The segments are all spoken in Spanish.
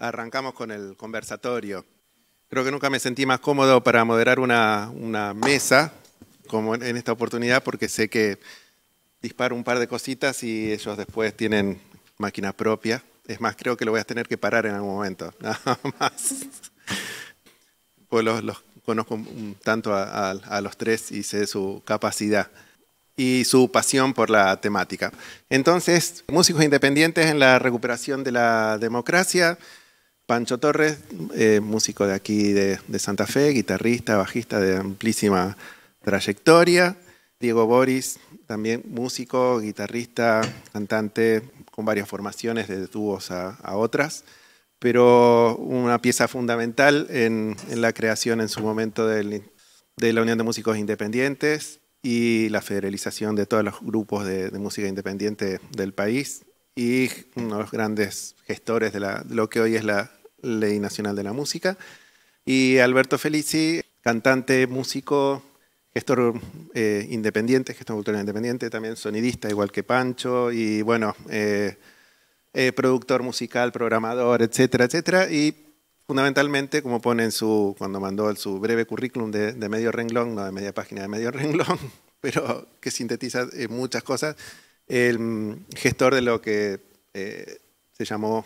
arrancamos con el conversatorio. Creo que nunca me sentí más cómodo para moderar una, mesa como en esta oportunidad porque sé que disparo un par de cositas y ellos después tienen máquina propia. Es más, creo que lo voy a tener que parar en algún momento, nada más. Pues los, conozco un tanto a los tres y sé su capacidad y su pasión por la temática. Entonces, músicos independientes en la recuperación de la democracia, Pancho Torres, eh, músico de aquí de, Santa Fe, guitarrista, bajista de amplísima trayectoria. Diego Boris, también músico, guitarrista, cantante, con varias formaciones, de tubos a, otras, pero una pieza fundamental en, la creación en su momento de la Unión de Músicos Independientes y la federalización de todos los grupos de, música independiente del país y uno de los grandes gestores de, la, de lo que hoy es la, Ley Nacional de la Música, y Alberto Felici, cantante, músico, gestor eh, independiente, gestor cultural independiente, también sonidista, igual que Pancho, y bueno, eh, eh, productor musical, programador, etcétera, etcétera, y fundamentalmente, como pone en su, cuando mandó su breve currículum de, de medio renglón, no de media página, de medio renglón, pero que sintetiza muchas cosas, el mm, gestor de lo que se llamó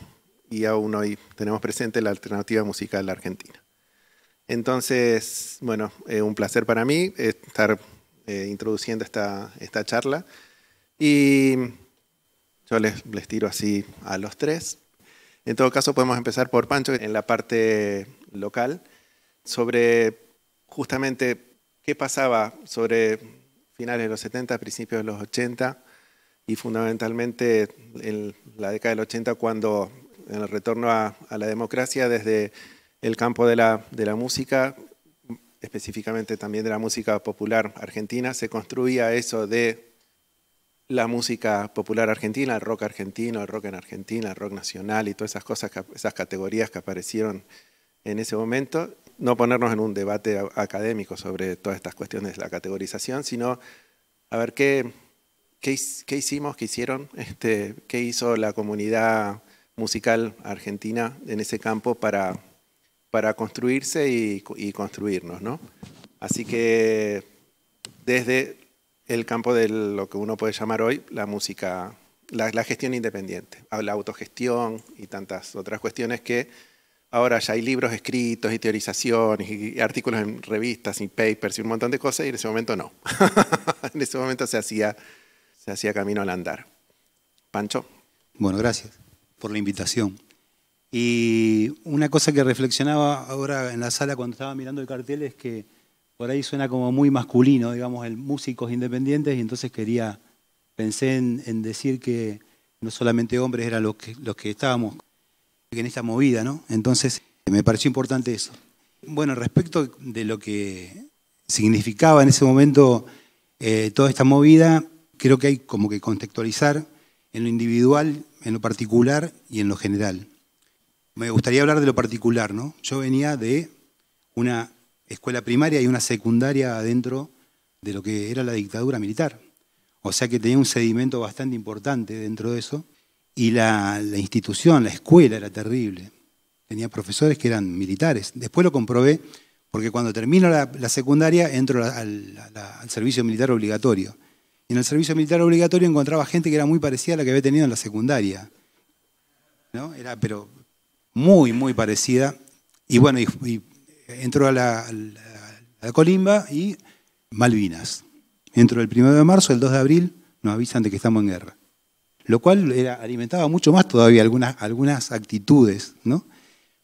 y aún hoy tenemos presente la alternativa musical argentina. Entonces, bueno, es eh, un placer para mí eh, estar eh, introduciendo esta, esta charla. Y yo les, les tiro así a los tres. En todo caso, podemos empezar por Pancho en la parte local, sobre justamente qué pasaba sobre finales de los 70, principios de los 80 y fundamentalmente en la década del 80 cuando en el retorno a, la democracia desde el campo de la, música, específicamente también de la música popular argentina, se construía eso de la música popular argentina, el rock argentino, el rock en Argentina, el rock nacional y todas esas cosas, esas categorías que aparecieron en ese momento, no ponernos en un debate académico sobre todas estas cuestiones de la categorización, sino a ver qué, hicimos, qué hicieron, este, qué hizo la comunidad musical argentina en ese campo para, para construirse y, construirnos. ¿no? Así que desde el campo de lo que uno puede llamar hoy la música, la, gestión independiente, la autogestión y tantas otras cuestiones que ahora ya hay libros escritos y teorizaciones y artículos en revistas y papers y un montón de cosas y en ese momento no. en ese momento se hacía, se hacía camino al andar. Pancho. Bueno, gracias por la invitación. Y una cosa que reflexionaba ahora en la sala cuando estaba mirando el cartel es que por ahí suena como muy masculino, digamos, el músicos independientes, y entonces quería, pensé en, decir que no solamente hombres eran los que, los que estábamos en esta movida, ¿no? Entonces me pareció importante eso. Bueno, respecto de lo que significaba en ese momento eh, toda esta movida, creo que hay como que contextualizar en lo individual en lo particular y en lo general. Me gustaría hablar de lo particular, ¿no? Yo venía de una escuela primaria y una secundaria dentro de lo que era la dictadura militar. O sea que tenía un sedimento bastante importante dentro de eso. Y la, institución, la escuela era terrible. Tenía profesores que eran militares. Después lo comprobé porque cuando termino la, secundaria entro al servicio militar obligatorio en el servicio militar obligatorio encontraba gente que era muy parecida a la que había tenido en la secundaria. Era, pero muy, muy parecida. Y bueno, y, entró a la, colimba y Malvinas. Entró el 1 de marzo, el 2 de abril, nos avisan de que estamos en guerra. Lo cual era, alimentaba mucho más todavía algunas, algunas actitudes. ¿no?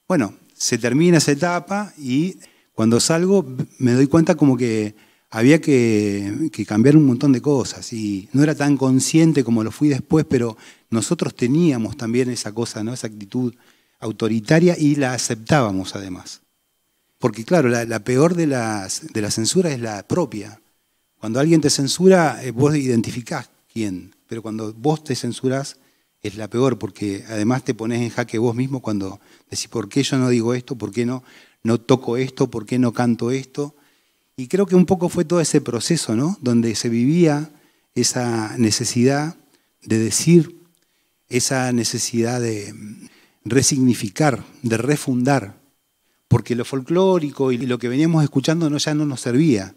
Bueno, se termina esa etapa y cuando salgo me doy cuenta como que había que, cambiar un montón de cosas y no era tan consciente como lo fui después, pero nosotros teníamos también esa cosa, ¿no? esa actitud autoritaria y la aceptábamos además. Porque claro, la, peor de, las, de la censura es la propia. Cuando alguien te censura, eh, vos identificás quién, pero cuando vos te censurás es la peor, porque además te pones en jaque vos mismo cuando decís, ¿por qué yo no digo esto? ¿Por qué no, no toco esto? ¿Por qué no canto esto? Y creo que un poco fue todo ese proceso, ¿no? Donde se vivía esa necesidad de decir, esa necesidad de mm, resignificar, de refundar, porque lo folclórico y lo que veníamos escuchando ya no nos servía.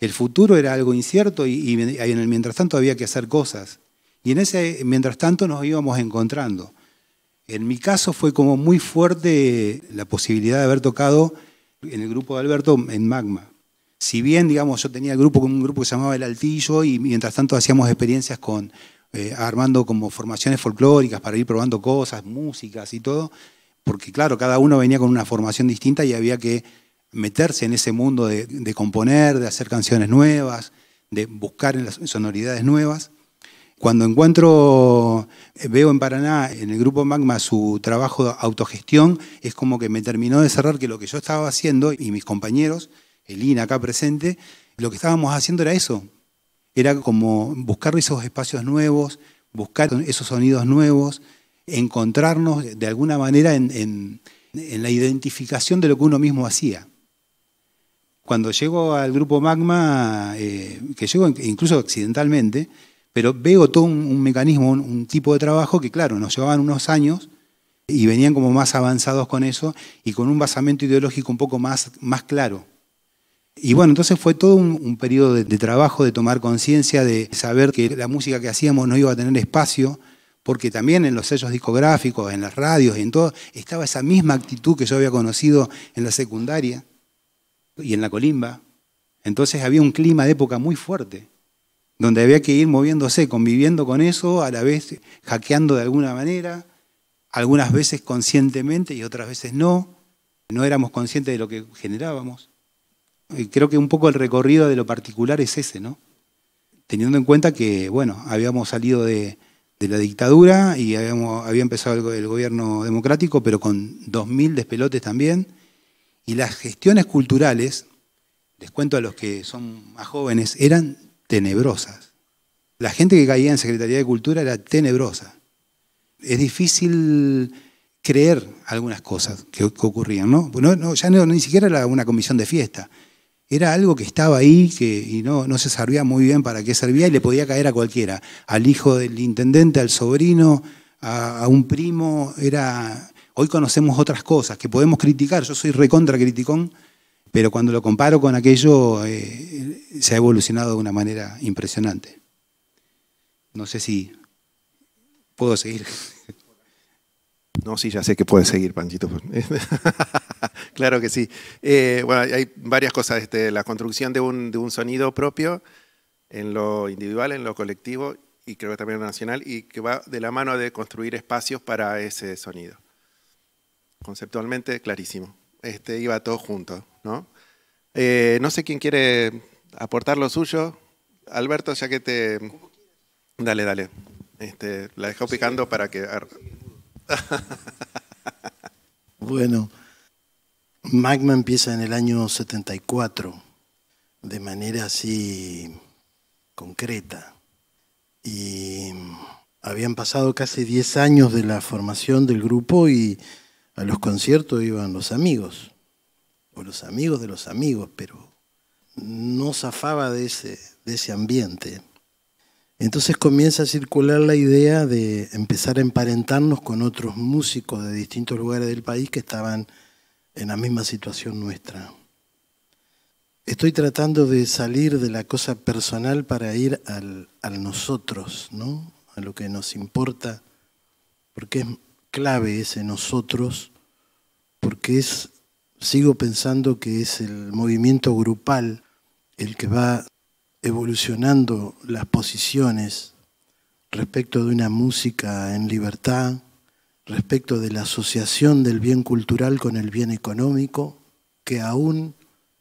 El futuro era algo incierto y, y en el mientras tanto había que hacer cosas. Y en ese mientras tanto nos íbamos encontrando. En mi caso fue como muy fuerte la posibilidad de haber tocado en el grupo de Alberto en Magma si bien, digamos, yo tenía el grupo un grupo que se llamaba El Altillo y mientras tanto hacíamos experiencias con eh, armando como formaciones folclóricas para ir probando cosas, músicas y todo, porque claro, cada uno venía con una formación distinta y había que meterse en ese mundo de, de componer, de hacer canciones nuevas, de buscar en las sonoridades nuevas. Cuando encuentro, eh, veo en Paraná, en el grupo Magma, su trabajo de autogestión, es como que me terminó de cerrar que lo que yo estaba haciendo y mis compañeros el INA acá presente, lo que estábamos haciendo era eso. Era como buscar esos espacios nuevos, buscar esos sonidos nuevos, encontrarnos de alguna manera en, la identificación de lo que uno mismo hacía. Cuando llego al grupo Magma, eh, que llego incluso accidentalmente, pero veo todo un, mecanismo, un, tipo de trabajo que, claro, nos llevaban unos años y venían como más avanzados con eso y con un basamento ideológico un poco más claro. Y bueno, entonces fue todo un, periodo de, de, trabajo, de tomar conciencia, de saber que la música que hacíamos no iba a tener espacio, porque también en los sellos discográficos, en las radios y en todo, estaba esa misma actitud que yo había conocido en la secundaria y en la colimba. Entonces había un clima de época muy fuerte, donde había que ir moviéndose, conviviendo con eso, a la vez hackeando de alguna manera, algunas veces conscientemente y otras veces no. No éramos conscientes de lo que generábamos. Eh, creo que un poco el recorrido de lo particular es ese, ¿no? Teniendo en cuenta que, bueno, habíamos salido de, la dictadura y habíamos, había empezado el, gobierno democrático, pero con dos mil despelotes también. Y las gestiones culturales, les cuento a los que son más jóvenes, eran tenebrosas. La gente que caía en Secretaría de Cultura era tenebrosa. Es difícil creer algunas cosas que, ocurrían, ¿no? no, no ya ni siquiera era una comisión de fiesta, era algo que estaba ahí que, y no, no se servía muy bien para qué servía y le podía caer a cualquiera, al hijo del intendente, al sobrino, a, un primo. Era, hoy conocemos otras cosas que podemos criticar, yo soy recontra criticón, pero cuando lo comparo con aquello eh, se ha evolucionado de una manera impresionante. No sé si puedo seguir. No, sí, ya sé que puedes seguir, Panchito. claro que sí. Eh, bueno, hay varias cosas. Este, la construcción de un, sonido propio en lo individual, en lo colectivo y creo que también en lo nacional, y que va de la mano de construir espacios para ese sonido. Conceptualmente, clarísimo. Este, iba todo junto, ¿no? Eh, no sé quién quiere aportar lo suyo. Alberto, ya que te... Dale, dale. Este, la dejo picando para que... bueno, Magma empieza en el año 74 de manera así concreta y habían pasado casi 10 años de la formación del grupo y a los conciertos iban los amigos o los amigos de los amigos, pero no zafaba de ese, de ese ambiente. Entonces comienza a circular la idea de empezar a emparentarnos con otros músicos de distintos lugares del país que estaban en la misma situación nuestra. Estoy tratando de salir de la cosa personal para ir al, nosotros, ¿no? A lo que nos importa, porque es clave ese nosotros, porque es, sigo pensando que es el movimiento grupal el que va evolucionando las posiciones respecto de una música en libertad, respecto de la asociación del bien cultural con el bien económico que aún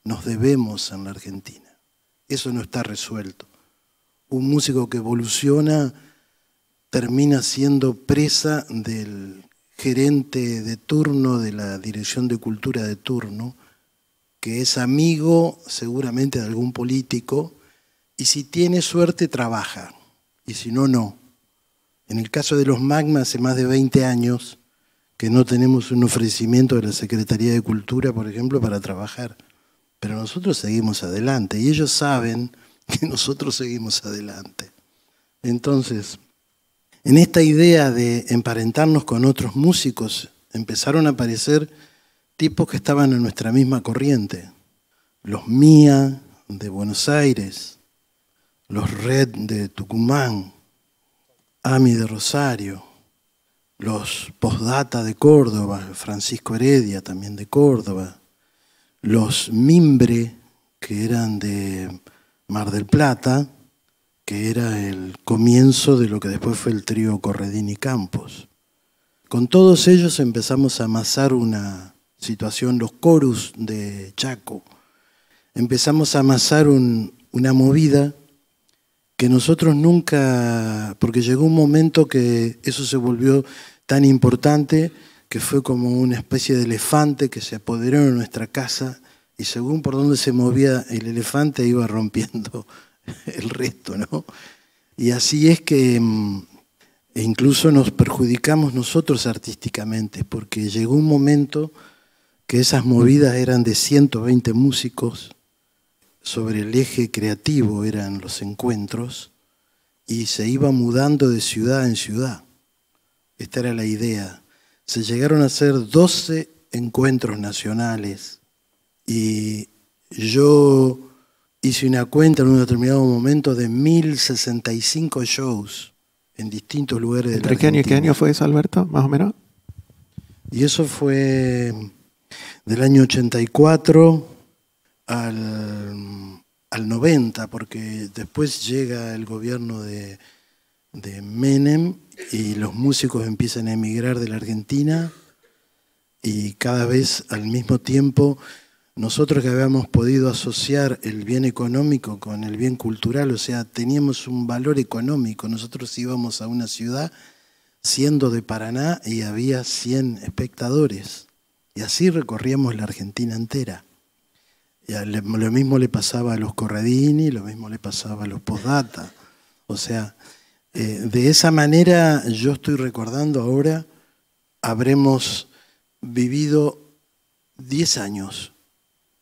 nos debemos en la Argentina. Eso no está resuelto. Un músico que evoluciona termina siendo presa del gerente de turno de la Dirección de Cultura de turno, que es amigo seguramente de algún político, y si tiene suerte trabaja, y si no, no. En el caso de los magmas, hace más de 20 años que no tenemos un ofrecimiento de la Secretaría de Cultura, por ejemplo, para trabajar. Pero nosotros seguimos adelante y ellos saben que nosotros seguimos adelante. Entonces, en esta idea de emparentarnos con otros músicos, empezaron a aparecer tipos que estaban en nuestra misma corriente. Los Mía de Buenos Aires, los Red de Tucumán, Ami de Rosario, los Posdata de Córdoba, Francisco Heredia también de Córdoba, los Mimbre, que eran de Mar del Plata, que era el comienzo de lo que después fue el trío y Campos. Con todos ellos empezamos a amasar una situación, los corus de Chaco. Empezamos a amasar una movida que nosotros nunca, porque llegó un momento que eso se volvió tan importante que fue como una especie de elefante que se apoderó de nuestra casa y según por donde se movía el elefante iba rompiendo el resto, ¿no? Y así es que mm, e incluso nos perjudicamos nosotros artísticamente, porque llegó un momento que esas movidas eran de 120 músicos sobre el eje creativo eran los encuentros y se iba mudando de ciudad en ciudad. Esta era la idea. Se llegaron a hacer 12 encuentros nacionales y yo hice una cuenta en un determinado momento de 1065 shows en distintos lugares de ¿Entre qué año y qué año fue eso, Alberto, más o menos? Y eso fue del año 84 al, al 90, porque después llega el gobierno de, de Menem y los músicos empiezan a emigrar de la Argentina y cada vez al mismo tiempo nosotros que habíamos podido asociar el bien económico con el bien cultural, o sea, teníamos un valor económico, nosotros íbamos a una ciudad siendo de Paraná y había 100 espectadores y así recorríamos la Argentina entera lo mismo le pasaba a los Corradini, lo mismo le pasaba a los Postdata. O sea, eh, de esa manera yo estoy recordando ahora, habremos vivido 10 años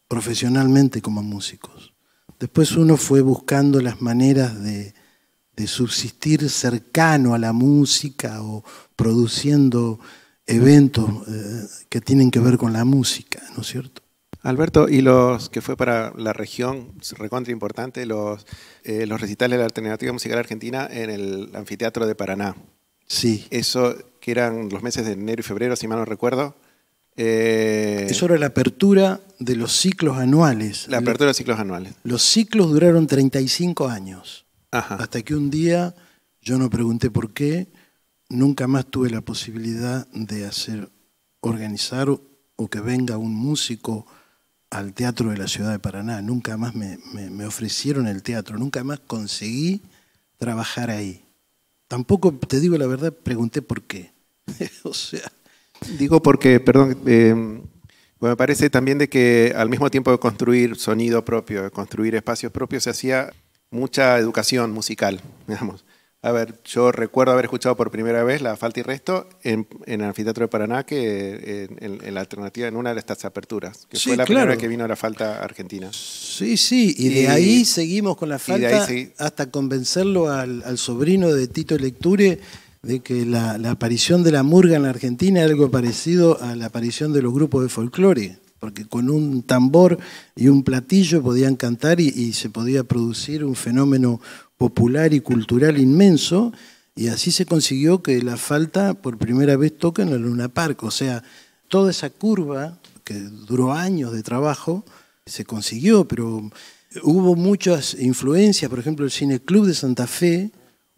profesionalmente como músicos. Después uno fue buscando las maneras de, subsistir cercano a la música o produciendo eventos eh, que tienen que ver con la música, ¿no es cierto? Alberto, y los que fue para la región, recontra importante, eh, los, recitales de la Alternativa Musical Argentina en el Anfiteatro de Paraná. Sí. Eso que eran los meses de enero y febrero, si mal no recuerdo. Eh, Eso era la apertura de los ciclos anuales. La apertura de los ciclos anuales. Los ciclos duraron 35 años. Ajá. Hasta que un día, yo no pregunté por qué, nunca más tuve la posibilidad de hacer, organizar o que venga un músico al teatro de la ciudad de Paraná, nunca más me, ofrecieron el teatro, nunca más conseguí trabajar ahí. Tampoco, te digo la verdad, pregunté por qué. o sea... Digo porque, perdón, em, me parece también de que al mismo tiempo de construir sonido propio, de construir espacios propios, se hacía mucha educación musical, digamos. A ver, yo recuerdo haber escuchado por primera vez la falta y resto en, el Anfiteatro de Paraná, que eh, en, la alternativa, en una de estas aperturas, que fue la primera que vino la falta argentina. Sí, sí, y de ahí seguimos con la falta hasta convencerlo al, sobrino de Tito Lecture de que la, aparición de la murga en la Argentina era algo parecido a la aparición de los grupos de folclore porque con un tambor y un platillo podían cantar y, se podía producir un fenómeno popular y cultural inmenso, y así se consiguió que la falta por primera vez toque en la Luna Park. O sea, toda esa curva que duró años de trabajo se consiguió, pero hubo muchas influencias, por ejemplo, el Cine Club de Santa Fe,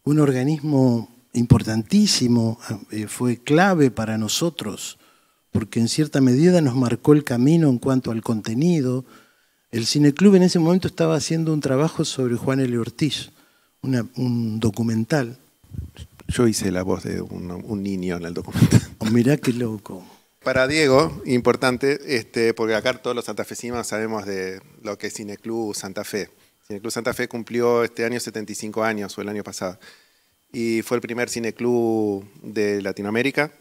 un organismo importantísimo, eh, fue clave para nosotros, porque en cierta medida nos marcó el camino en cuanto al contenido. El Cineclub en ese momento estaba haciendo un trabajo sobre Juan L. Ortiz, un documental. Yo hice la voz de un, niño en el documental. Oh, mirá qué loco. Para Diego, importante, este, porque acá todos los santafesinos sabemos de lo que es Cineclub Santa Fe. Cineclub Santa Fe cumplió este año 75 años, o el año pasado, y fue el primer cineclub de Latinoamérica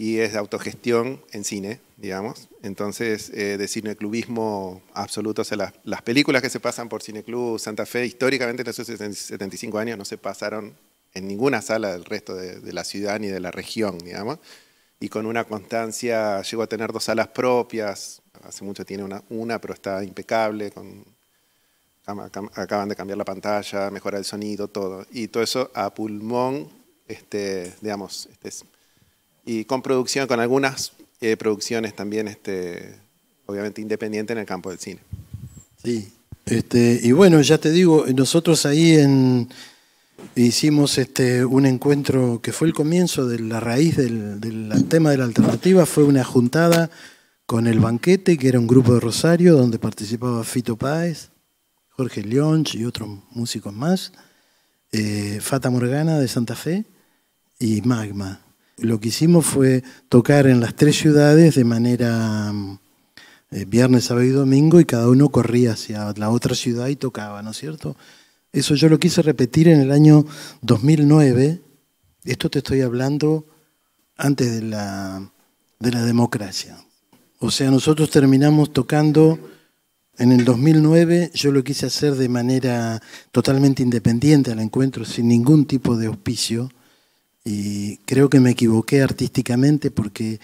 y es de autogestión en cine, digamos. Entonces, eh, de cineclubismo absoluto. O sea, las, películas que se pasan por Cineclub Santa Fe históricamente en esos 75 años no se pasaron en ninguna sala del resto de, la ciudad ni de la región, digamos. Y con una constancia llegó a tener dos salas propias. Hace mucho tiene una, una pero está impecable, acaban de cambiar la pantalla, mejorar el sonido, todo. Y todo eso a pulmón, este, digamos, este, y con producción, con algunas eh, producciones también, este, obviamente independiente en el campo del cine. Sí, este, y bueno, ya te digo, nosotros ahí en, hicimos este, un encuentro que fue el comienzo de la raíz del, del tema de la alternativa, fue una juntada con El Banquete, que era un grupo de Rosario, donde participaba Fito Páez, Jorge León y otros músicos más, eh, Fata Morgana de Santa Fe y Magma lo que hicimos fue tocar en las tres ciudades de manera mm, eh, viernes, sábado y domingo y cada uno corría hacia la otra ciudad y tocaba, ¿no es cierto? Eso yo lo quise repetir en el año 2009. Esto te estoy hablando antes de la, de la democracia. O sea, nosotros terminamos tocando en el 2009, yo lo quise hacer de manera totalmente independiente al encuentro, sin ningún tipo de auspicio y creo que me equivoqué artísticamente porque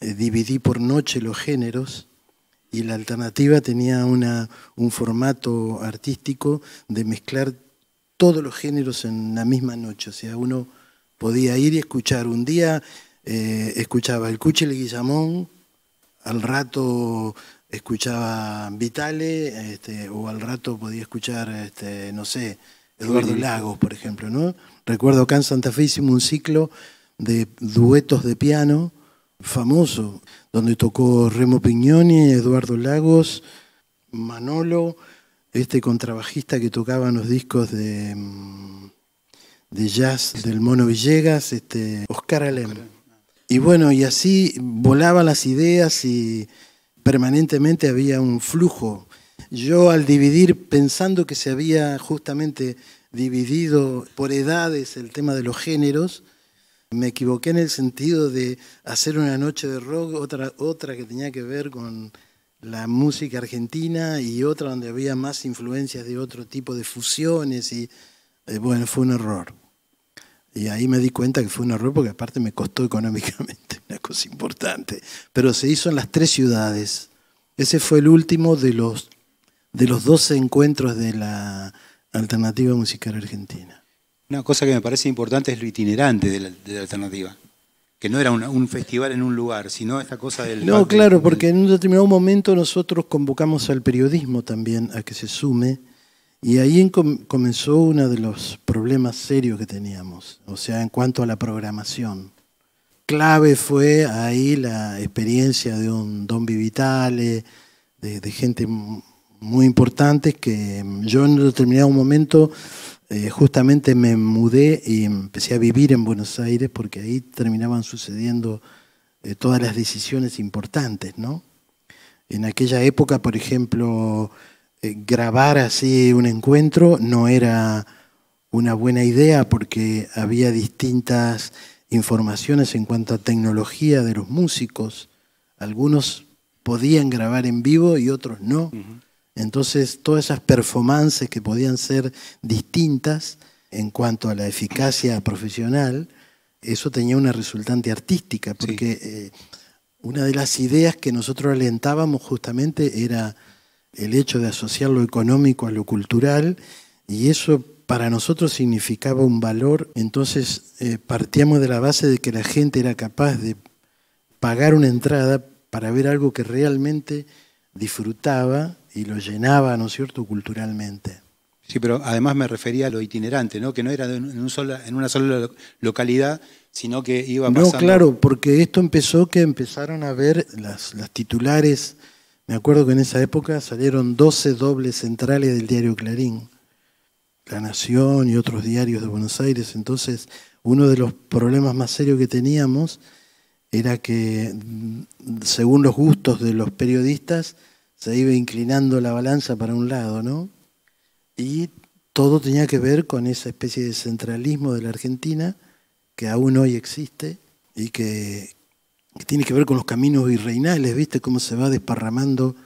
eh, dividí por noche los géneros y la alternativa tenía una, un formato artístico de mezclar todos los géneros en la misma noche. O sea, uno podía ir y escuchar. Un día eh, escuchaba el el Guillamón, al rato escuchaba Vitale, este, o al rato podía escuchar, este, no sé, Eduardo Lagos, por ejemplo, ¿no? Recuerdo acá en Santa Fe hicimos un ciclo de duetos de piano famoso, donde tocó Remo Pignoni, Eduardo Lagos, Manolo, este contrabajista que tocaba en los discos de, mm, jazz del Mono Villegas, este, Oscar Alem. Y bueno, y así volaban las ideas y permanentemente había un flujo. Yo al dividir pensando que se había justamente dividido por edades el tema de los géneros. Me equivoqué en el sentido de hacer una noche de rock, otra, otra que tenía que ver con la música argentina y otra donde había más influencias de otro tipo de fusiones y eh, bueno, fue un error. Y ahí me di cuenta que fue un error porque aparte me costó económicamente una cosa importante. Pero se hizo en las tres ciudades. Ese fue el último de los, de los 12 encuentros de la, alternativa musical argentina. Una cosa que me parece importante es lo itinerante de la, alternativa. Que no era un festival en un lugar, sino esta cosa del. No, claro, porque en un determinado momento nosotros convocamos al periodismo también a que se sume, y ahí comenzó uno de los problemas serios que teníamos, o sea, en cuanto a la programación. Clave fue ahí la experiencia de un Don Vivitale, de gente muy importantes que yo en determinado momento eh, justamente me mudé y empecé a vivir en Buenos Aires porque ahí terminaban sucediendo eh, todas las decisiones importantes, ¿no? En aquella época, por ejemplo, eh, grabar así un encuentro no era una buena idea porque había distintas informaciones en cuanto a tecnología de los músicos. Algunos podían grabar en vivo y otros no. Entonces, todas esas performances que podían ser distintas en cuanto a la eficacia profesional, eso tenía una resultante artística, porque eh, una de las ideas que nosotros alentábamos justamente era el hecho de asociar lo económico a lo cultural, y eso para nosotros significaba un valor. Entonces, eh, partíamos de la base de que la gente era capaz de pagar una entrada para ver algo que realmente disfrutaba y lo llenaba, ¿no es cierto?, culturalmente. Sí, pero además me refería a lo itinerante, ¿no? Que no era en, sola, en una sola localidad, sino que iba pasando. No, claro, porque esto empezó que empezaron a ver las, las titulares. Me acuerdo que en esa época salieron 12 dobles centrales del diario Clarín, La Nación y otros diarios de Buenos Aires. Entonces, uno de los problemas más serios que teníamos era que, mm, según los gustos de los periodistas, se iba inclinando la balanza para un lado, ¿no? Y todo tenía que ver con esa especie de centralismo de la Argentina que aún hoy existe y que, tiene que ver con los caminos virreinales, ¿viste? Cómo se va desparramando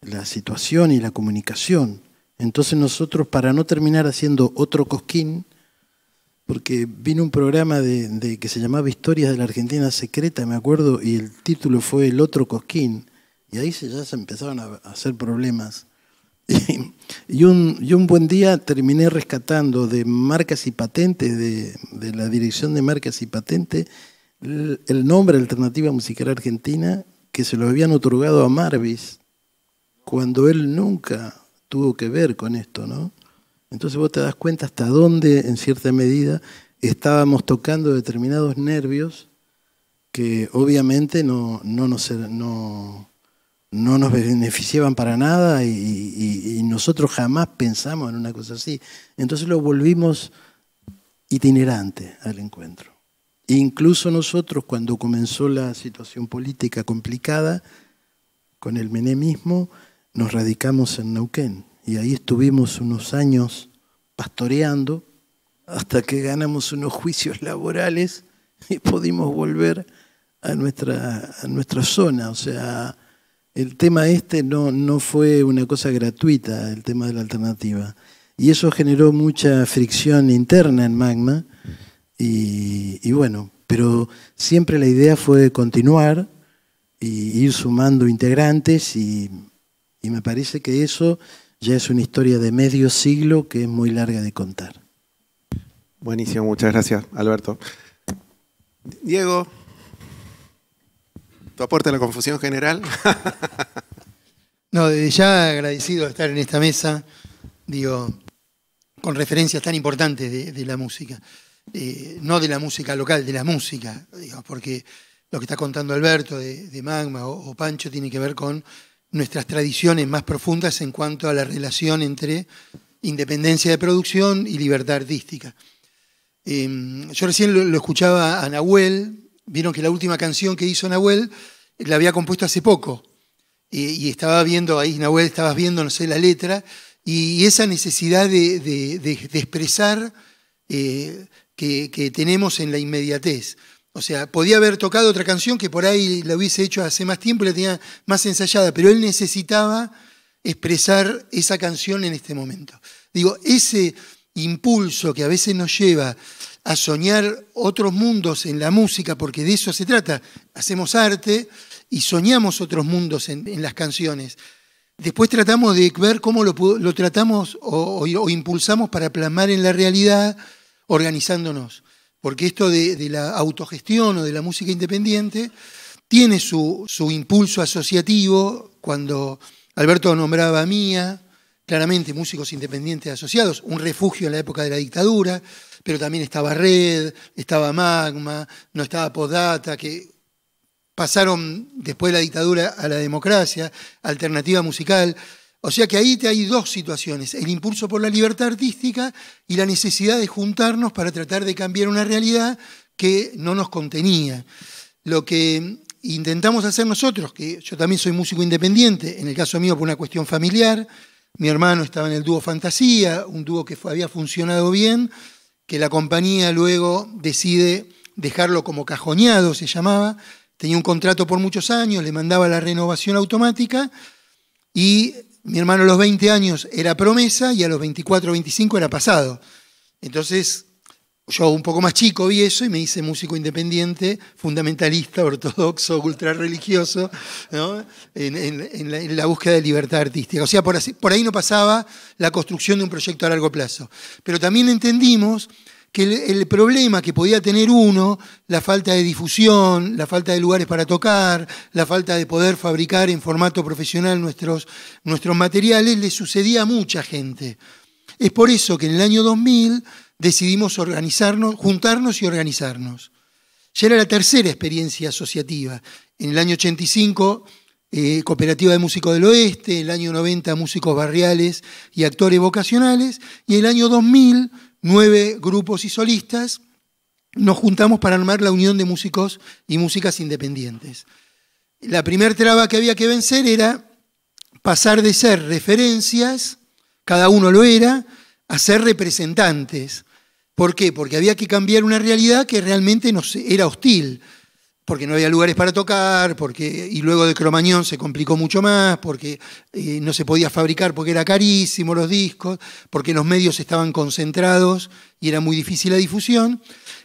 la situación y la comunicación. Entonces nosotros, para no terminar haciendo otro cosquín, porque vino un programa de, que se llamaba Historias de la Argentina Secreta, me acuerdo, y el título fue El otro cosquín. Y ahí ya se empezaron a hacer problemas. Y, un, buen día terminé rescatando de marcas y patentes, de, la dirección de marcas y patentes, el, nombre Alternativa Musical Argentina que se lo habían otorgado a Marvis, cuando él nunca tuvo que ver con esto, ¿no? Entonces vos te das cuenta hasta dónde, en cierta medida, estábamos tocando determinados nervios que obviamente no, nos, no, no nos beneficiaban para nada y, nosotros jamás pensamos en una cosa así. Entonces lo volvimos itinerante al encuentro. incluso nosotros cuando comenzó la situación política complicada con el menemismo, nos radicamos en Neuquén y ahí estuvimos unos años pastoreando hasta que ganamos unos juicios laborales y pudimos volver a nuestra, a nuestra zona, o sea, el tema este no, fue una cosa gratuita, el tema de la alternativa. Y eso generó mucha fricción interna en Magma. Y, bueno, pero siempre la idea fue continuar y ir sumando integrantes y, y me parece que eso ya es una historia de medio siglo que es muy larga de contar. Buenísimo, muchas gracias, Alberto. Diego, tu aporte a la confusión general. no, desde ya agradecido de estar en esta mesa, digo, con referencias tan importantes de, la música. no de la música local, de la música, digo, porque lo que está contando Alberto de, Magma o, Pancho tiene que ver con nuestras tradiciones más profundas en cuanto a la relación entre independencia de producción y libertad artística. Em, yo recién lo, escuchaba a Nahuel Vieron que la última canción que hizo Nahuel la había compuesto hace poco. Y, estaba viendo, ahí Nahuel estabas viendo, no sé, la letra, y, esa necesidad de, expresar eh, que, que, tenemos en la inmediatez. O sea, podía haber tocado otra canción que por ahí la hubiese hecho hace más tiempo y la tenía más ensayada, pero él necesitaba expresar esa canción en este momento. Digo, ese impulso que a veces nos lleva a soñar otros mundos en la música, porque de eso se trata. Hacemos arte y soñamos otros mundos en, las canciones. Después tratamos de ver cómo lo, tratamos o, impulsamos para plasmar en la realidad organizándonos. Porque esto de, la autogestión o de la música independiente tiene su, su impulso asociativo cuando Alberto nombraba a Mía, claramente músicos independientes asociados, un refugio en la época de la dictadura pero también estaba Red, estaba Magma, no estaba Podata, que pasaron después de la dictadura a la democracia, alternativa musical. O sea que ahí te hay dos situaciones, el impulso por la libertad artística y la necesidad de juntarnos para tratar de cambiar una realidad que no nos contenía. Lo que intentamos hacer nosotros, que yo también soy músico independiente, en el caso mío por una cuestión familiar, mi hermano estaba en el dúo Fantasía, un dúo que había funcionado bien, que la compañía luego decide dejarlo como cajoneado, se llamaba. Tenía un contrato por muchos años, le mandaba la renovación automática y mi hermano a los 20 años era promesa y a los 24 o 25 era pasado. Entonces yo un poco más chico vi eso y me hice músico independiente, fundamentalista, ortodoxo, ultrarreligioso, ¿no? en, la, búsqueda de libertad artística. O sea, por, ahí no pasaba la construcción de un proyecto a largo plazo. Pero también entendimos que el, problema que podía tener uno, la falta de difusión, la falta de lugares para tocar, la falta de poder fabricar en formato profesional nuestros, nuestros materiales, le sucedía a mucha gente. Es por eso que en el año 2000 decidimos organizarnos, juntarnos y organizarnos. Ya era la tercera experiencia asociativa. En el año 85, eh, Cooperativa de Músicos del Oeste, en el año 90, Músicos Barriales y Actores Vocacionales, y el año 2000, nueve grupos y solistas, nos juntamos para armar la Unión de Músicos y Músicas Independientes. La primera traba que había que vencer era pasar de ser referencias, cada uno lo era, a ser representantes. ¿Por qué? Porque había que cambiar una realidad que realmente nos era hostil, porque no había lugares para tocar, porque, y luego de Cromañón se complicó mucho más, porque eh, no se podía fabricar porque era carísimo los discos, porque los medios estaban concentrados y era muy difícil la difusión.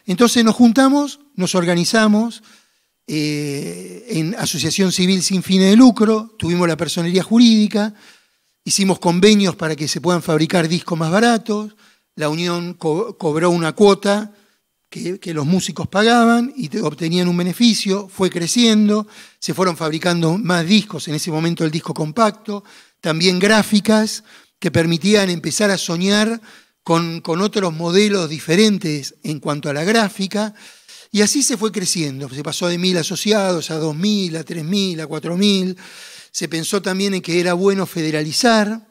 Entonces nos juntamos, nos organizamos eh, en Asociación Civil sin fines de lucro, tuvimos la personería jurídica, hicimos convenios para que se puedan fabricar discos más baratos, la Unión cobró una cuota que, los músicos pagaban y obtenían un beneficio, fue creciendo, se fueron fabricando más discos, en ese momento el disco compacto, también gráficas que permitían empezar a soñar con, otros modelos diferentes en cuanto a la gráfica. Y así se fue creciendo, se pasó de mil asociados a dos mil, a tres mil, a cuatro mil. Se pensó también en que era bueno federalizar,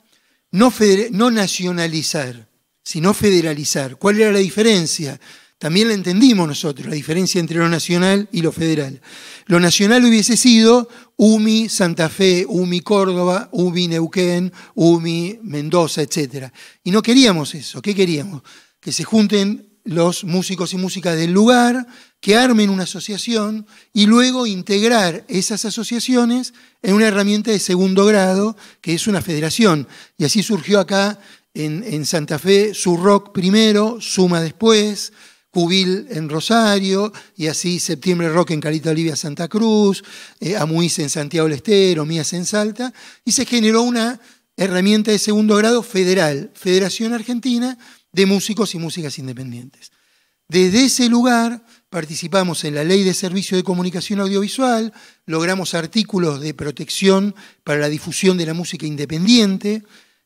no, no nacionalizar sino federalizar. ¿Cuál era la diferencia? También la entendimos nosotros, la diferencia entre lo nacional y lo federal. Lo nacional hubiese sido UMI Santa Fe, UMI Córdoba, UMI Neuquén, UMI Mendoza, etc. Y no queríamos eso. ¿Qué queríamos? Que se junten los músicos y músicas del lugar, que armen una asociación y luego integrar esas asociaciones en una herramienta de segundo grado, que es una federación. Y así surgió acá en, Santa Fe, su rock primero, Suma después, Cubil en Rosario, y así Septiembre Rock en Carita Olivia Santa Cruz, eh, Amuís en Santiago del Estero, Mías en Salta, y se generó una herramienta de segundo grado federal, Federación Argentina de Músicos y Músicas Independientes. Desde ese lugar participamos en la Ley de Servicio de Comunicación Audiovisual, logramos artículos de protección para la difusión de la música independiente,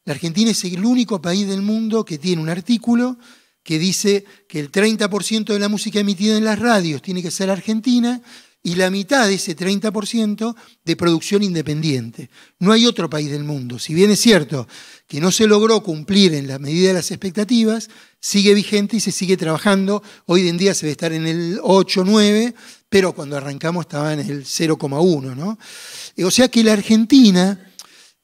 la Argentina es el único país del mundo que tiene un artículo que dice que el 30% de la música emitida en las radios tiene que ser argentina y la mitad de ese 30% de producción independiente. No hay otro país del mundo. Si bien es cierto que no se logró cumplir en la medida de las expectativas, sigue vigente y se sigue trabajando. Hoy en día se debe estar en el 8, 9, pero cuando arrancamos estaba en el 0,1. ¿no? O sea que la Argentina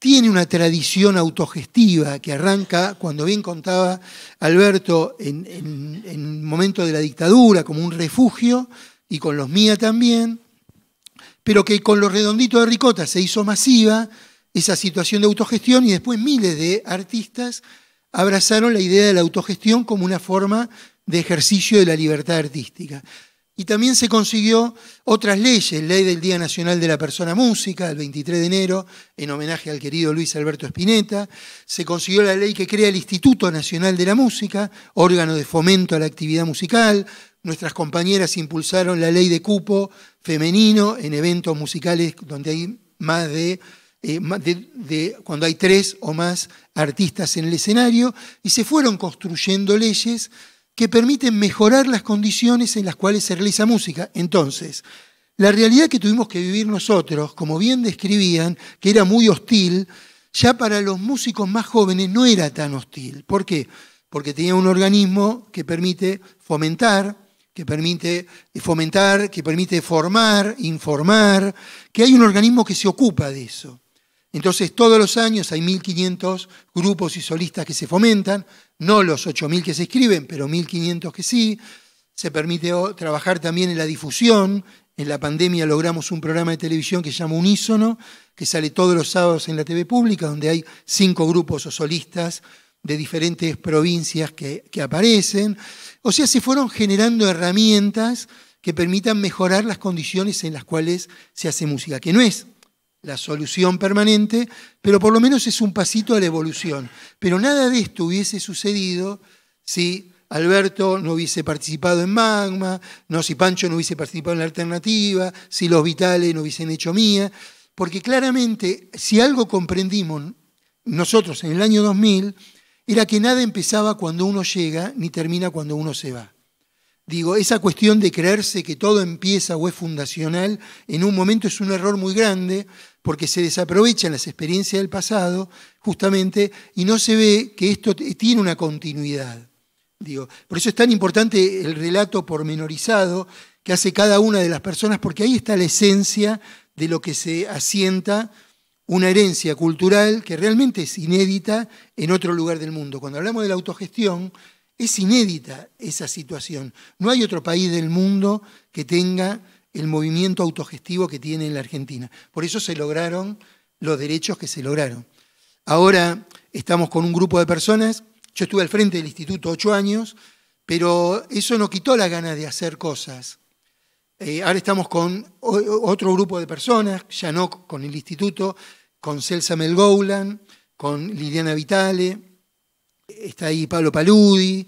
tiene una tradición autogestiva que arranca, cuando bien contaba Alberto, en, el momento de la dictadura, como un refugio, y con los mía también, pero que con los redonditos de ricota se hizo masiva esa situación de autogestión y después miles de artistas abrazaron la idea de la autogestión como una forma de ejercicio de la libertad artística. Y también se consiguió otras leyes, ley del Día Nacional de la Persona Música, el 23 de enero, en homenaje al querido Luis Alberto Spinetta. Se consiguió la ley que crea el Instituto Nacional de la Música, órgano de fomento a la actividad musical. Nuestras compañeras impulsaron la ley de cupo femenino en eventos musicales donde hay más de eh, de, cuando hay tres o más artistas en el escenario, y se fueron construyendo leyes que permiten mejorar las condiciones en las cuales se realiza música. Entonces, la realidad que tuvimos que vivir nosotros, como bien describían, que era muy hostil, ya para los músicos más jóvenes no era tan hostil. ¿Por qué? Porque tenía un organismo que permite fomentar, que permite fomentar, que permite formar, informar, que hay un organismo que se ocupa de eso. Entonces, todos los años hay 1.500 grupos y solistas que se fomentan, no los 8.000 que se escriben, pero 1.500 que sí. Se permite trabajar también en la difusión. En la pandemia logramos un programa de televisión que se llama Unísono, que sale todos los sábados en la TV pública, donde hay cinco grupos o solistas de diferentes provincias que, que aparecen. O sea, se fueron generando herramientas que permitan mejorar las condiciones en las cuales se hace música, que no es la solución permanente, pero por lo menos es un pasito a la evolución. Pero nada de esto hubiese sucedido si Alberto no hubiese participado en Magma, no si Pancho no hubiese participado en la alternativa, si los Vitales no hubiesen hecho mía, porque claramente si algo comprendimos nosotros en el año 2000 era que nada empezaba cuando uno llega ni termina cuando uno se va. Digo, esa cuestión de creerse que todo empieza o es fundacional en un momento es un error muy grande porque se desaprovechan las experiencias del pasado, justamente, y no se ve que esto tiene una continuidad. Digo, por eso es tan importante el relato pormenorizado que hace cada una de las personas, porque ahí está la esencia de lo que se asienta una herencia cultural que realmente es inédita en otro lugar del mundo. Cuando hablamos de la autogestión, es inédita esa situación. No hay otro país del mundo que tenga el movimiento autogestivo que tiene en la Argentina. Por eso se lograron los derechos que se lograron. Ahora estamos con un grupo de personas, yo estuve al frente del instituto ocho años, pero eso no quitó la gana de hacer cosas. Eh, ahora estamos con otro grupo de personas, ya no con el instituto, con Celsa Melgoulan, con Liliana Vitale, está ahí Pablo Paludi,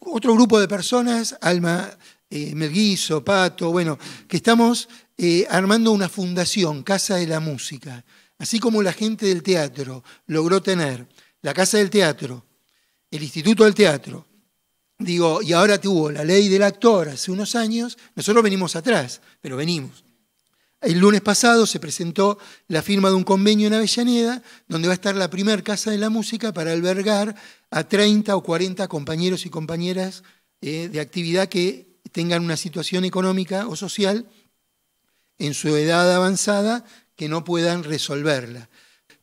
otro grupo de personas, Alma eh, Melguizo, Pato, bueno, que estamos eh, armando una fundación, Casa de la Música. Así como la gente del teatro logró tener la Casa del Teatro, el Instituto del Teatro, digo, y ahora tuvo la ley del actor hace unos años, nosotros venimos atrás, pero venimos. El lunes pasado se presentó la firma de un convenio en Avellaneda, donde va a estar la primer casa de la música para albergar a 30 o 40 compañeros y compañeras eh, de actividad que tengan una situación económica o social en su edad avanzada que no puedan resolverla.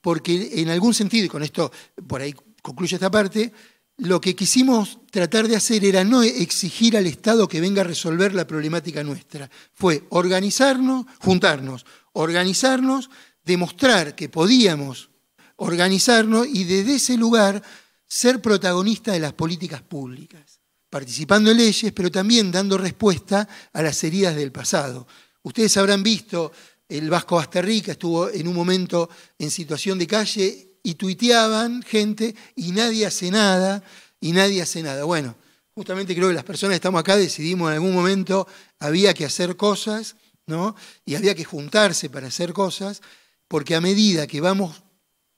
Porque en algún sentido, y con esto por ahí concluye esta parte, lo que quisimos tratar de hacer era no exigir al Estado que venga a resolver la problemática nuestra, fue organizarnos, juntarnos, organizarnos, demostrar que podíamos organizarnos y desde ese lugar ser protagonista de las políticas públicas participando en leyes, pero también dando respuesta a las heridas del pasado. Ustedes habrán visto, el Vasco que estuvo en un momento en situación de calle y tuiteaban gente y nadie hace nada, y nadie hace nada. Bueno, justamente creo que las personas que estamos acá decidimos en algún momento había que hacer cosas, ¿no? Y había que juntarse para hacer cosas, porque a medida que vamos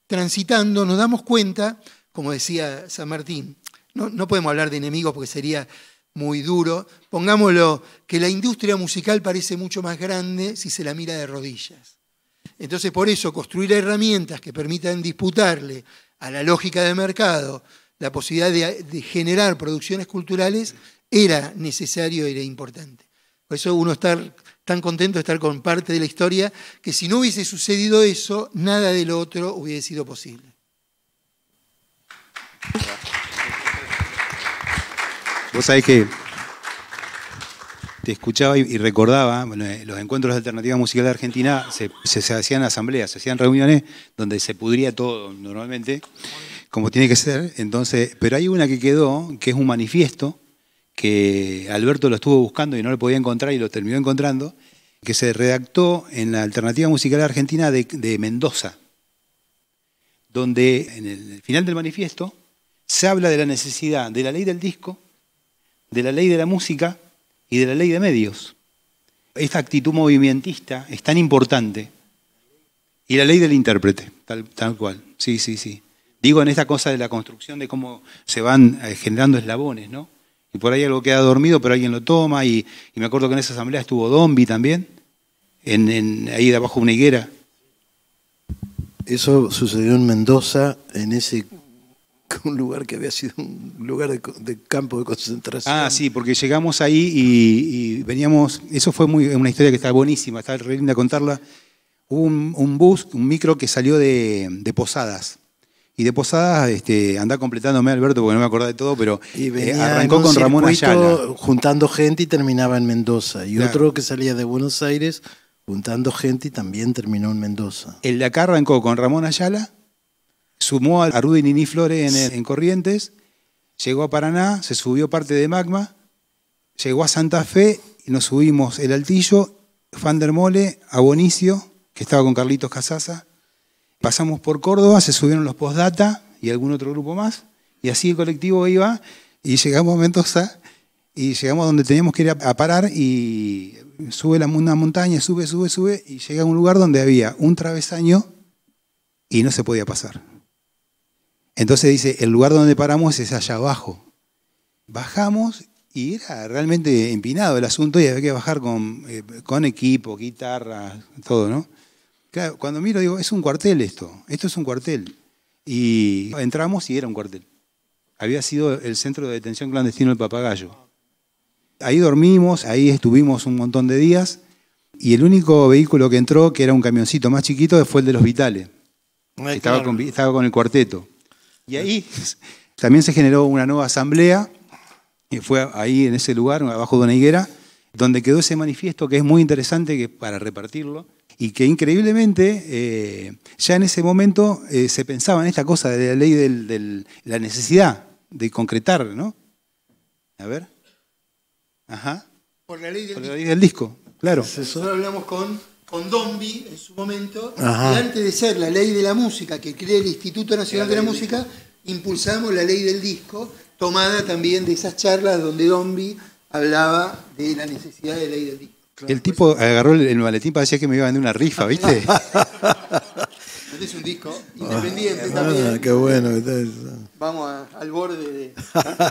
transitando nos damos cuenta, como decía San Martín, no, podemos hablar de enemigos porque sería muy duro, pongámoslo, que la industria musical parece mucho más grande si se la mira de rodillas. Entonces, por eso, construir herramientas que permitan disputarle a la lógica de mercado la posibilidad de, generar producciones culturales era necesario y era importante. Por eso uno está tan contento de estar con parte de la historia, que si no hubiese sucedido eso, nada del otro hubiese sido posible. Sabes que te escuchaba y recordaba, eh, los encuentros de alternativa musical de Argentina se, hacían asambleas, se hacían reuniones donde se pudría todo normalmente, como tiene que ser. Entonces, pero hay una que quedó, que es un manifiesto, que Alberto lo estuvo buscando y no lo podía encontrar y lo terminó encontrando, que se redactó en la alternativa musical argentina de Mendoza, donde en el final del manifiesto se habla de la necesidad de la ley del disco de la ley de la música y de la ley de medios. Esta actitud movimentista es tan importante. Y la ley del intérprete, tal, tal cual. Sí, sí, sí. Digo en esta cosa de la construcción, de cómo se van eh, generando eslabones, ¿no? Y por ahí algo queda dormido, pero alguien lo toma. Y, me acuerdo que en esa asamblea estuvo Dombi también, en, ahí de una higuera. Eso sucedió en Mendoza, en ese un lugar que había sido un lugar de, campo de concentración. Ah, sí, porque llegamos ahí y, veníamos, eso fue muy, una historia que está buenísima, está re linda contarla. Hubo un, bus, un micro que salió de, Posadas. Y de Posadas, este, completándome, Alberto, porque no me acordaba de todo, pero eh, arrancó con Ramón Ayala. Juntando gente y terminaba en Mendoza. Y otro que salía de Buenos Aires juntando gente y también terminó en Mendoza. El de acá arrancó con Ramón Ayala, sumó a Rudy Nini en, Corrientes, llegó a Paraná, se subió parte de Magma, llegó a Santa Fe y nos subimos el Altillo, Fandermole, a Bonicio, que estaba con Carlitos Casaza. Pasamos por Córdoba, se subieron los Postdata y algún otro grupo más, y así el colectivo iba y llegamos a Mendoza y llegamos a donde teníamos que ir a, parar y sube la, una montaña, sube, sube, sube y llega a un lugar donde había un travesaño y no se podía pasar. Entonces dice, el lugar donde paramos es allá abajo. Bajamos y era realmente empinado el asunto y había que bajar eh, con, equipo, guitarra, todo, ¿no? Claro, cuando miro digo, es un cuartel esto, esto es un cuartel. Y entramos y era un cuartel. Había sido el centro de detención clandestino del papagayo. Ahí dormimos, ahí estuvimos un montón de días y el único vehículo que entró, que era un camioncito más chiquito, fue el de los Vitales. estaba con el cuarteto. Y ahí también se generó una nueva asamblea, y fue ahí en ese lugar, abajo de una higuera, donde quedó ese manifiesto que es muy interesante que, para repartirlo, y que increíblemente eh, ya en ese momento eh, se pensaba en esta cosa de la ley de la necesidad de concretar, ¿no? A ver. Ajá. Por la ley del, disco. claro. Nosotros hablamos con con Dombi en su momento, y antes de ser la ley de la música que crea el Instituto Nacional de la Música, impulsamos la ley del disco, tomada también de esas charlas donde Dombi hablaba de la necesidad de ley del disco. el tipo agarró el, maletín para decir que me iba a vender una rifa, ¿viste? es un disco ah, independiente también. qué bueno. Vamos al borde de...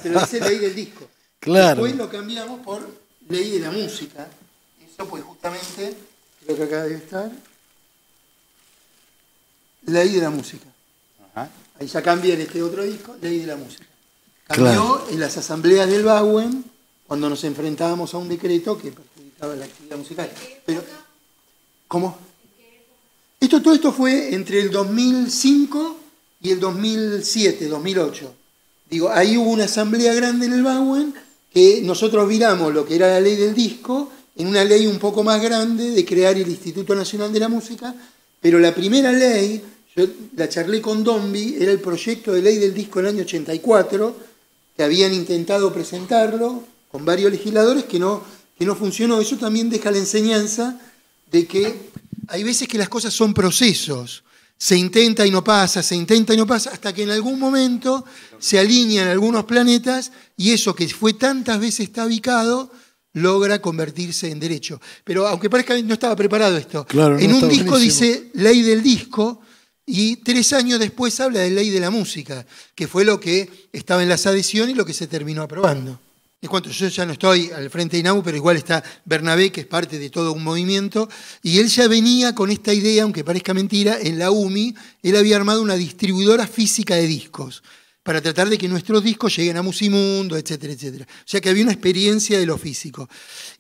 Pero dice ley del disco. Claro. Después lo cambiamos por ley de la música. Eso pues justamente que acaba de estar. Ley de la música. Ahí ya cambia en este otro disco, Ley de la música. Cambió en las asambleas del Bauen cuando nos enfrentábamos a un decreto que perjudicaba la actividad musical. Pero, ¿Cómo? Esto, todo esto fue entre el 2005 y el 2007, 2008. Digo, ahí hubo una asamblea grande en el Bauen que nosotros viramos lo que era la ley del disco en una ley un poco más grande de crear el Instituto Nacional de la Música, pero la primera ley, yo la charlé con Dombi, era el proyecto de ley del disco del año 84, que habían intentado presentarlo con varios legisladores, que no, que no funcionó. Eso también deja la enseñanza de que hay veces que las cosas son procesos. Se intenta y no pasa, se intenta y no pasa, hasta que en algún momento se alinean algunos planetas y eso que fue tantas veces tabicado logra convertirse en derecho. Pero aunque parezca, no estaba preparado esto. en un disco dice ley del disco y tres años después habla de ley de la música, que fue lo que estaba en las adhesiones y lo que se terminó aprobando. En cuanto yo ya no estoy al frente de INAU, pero igual está Bernabé, que es parte de todo un movimiento, y él ya venía con esta idea, aunque parezca mentira, en la UMI, él había armado una distribuidora física de discos para tratar de que nuestros discos lleguen a Musimundo, etcétera, etcétera. O sea que había una experiencia de lo físico.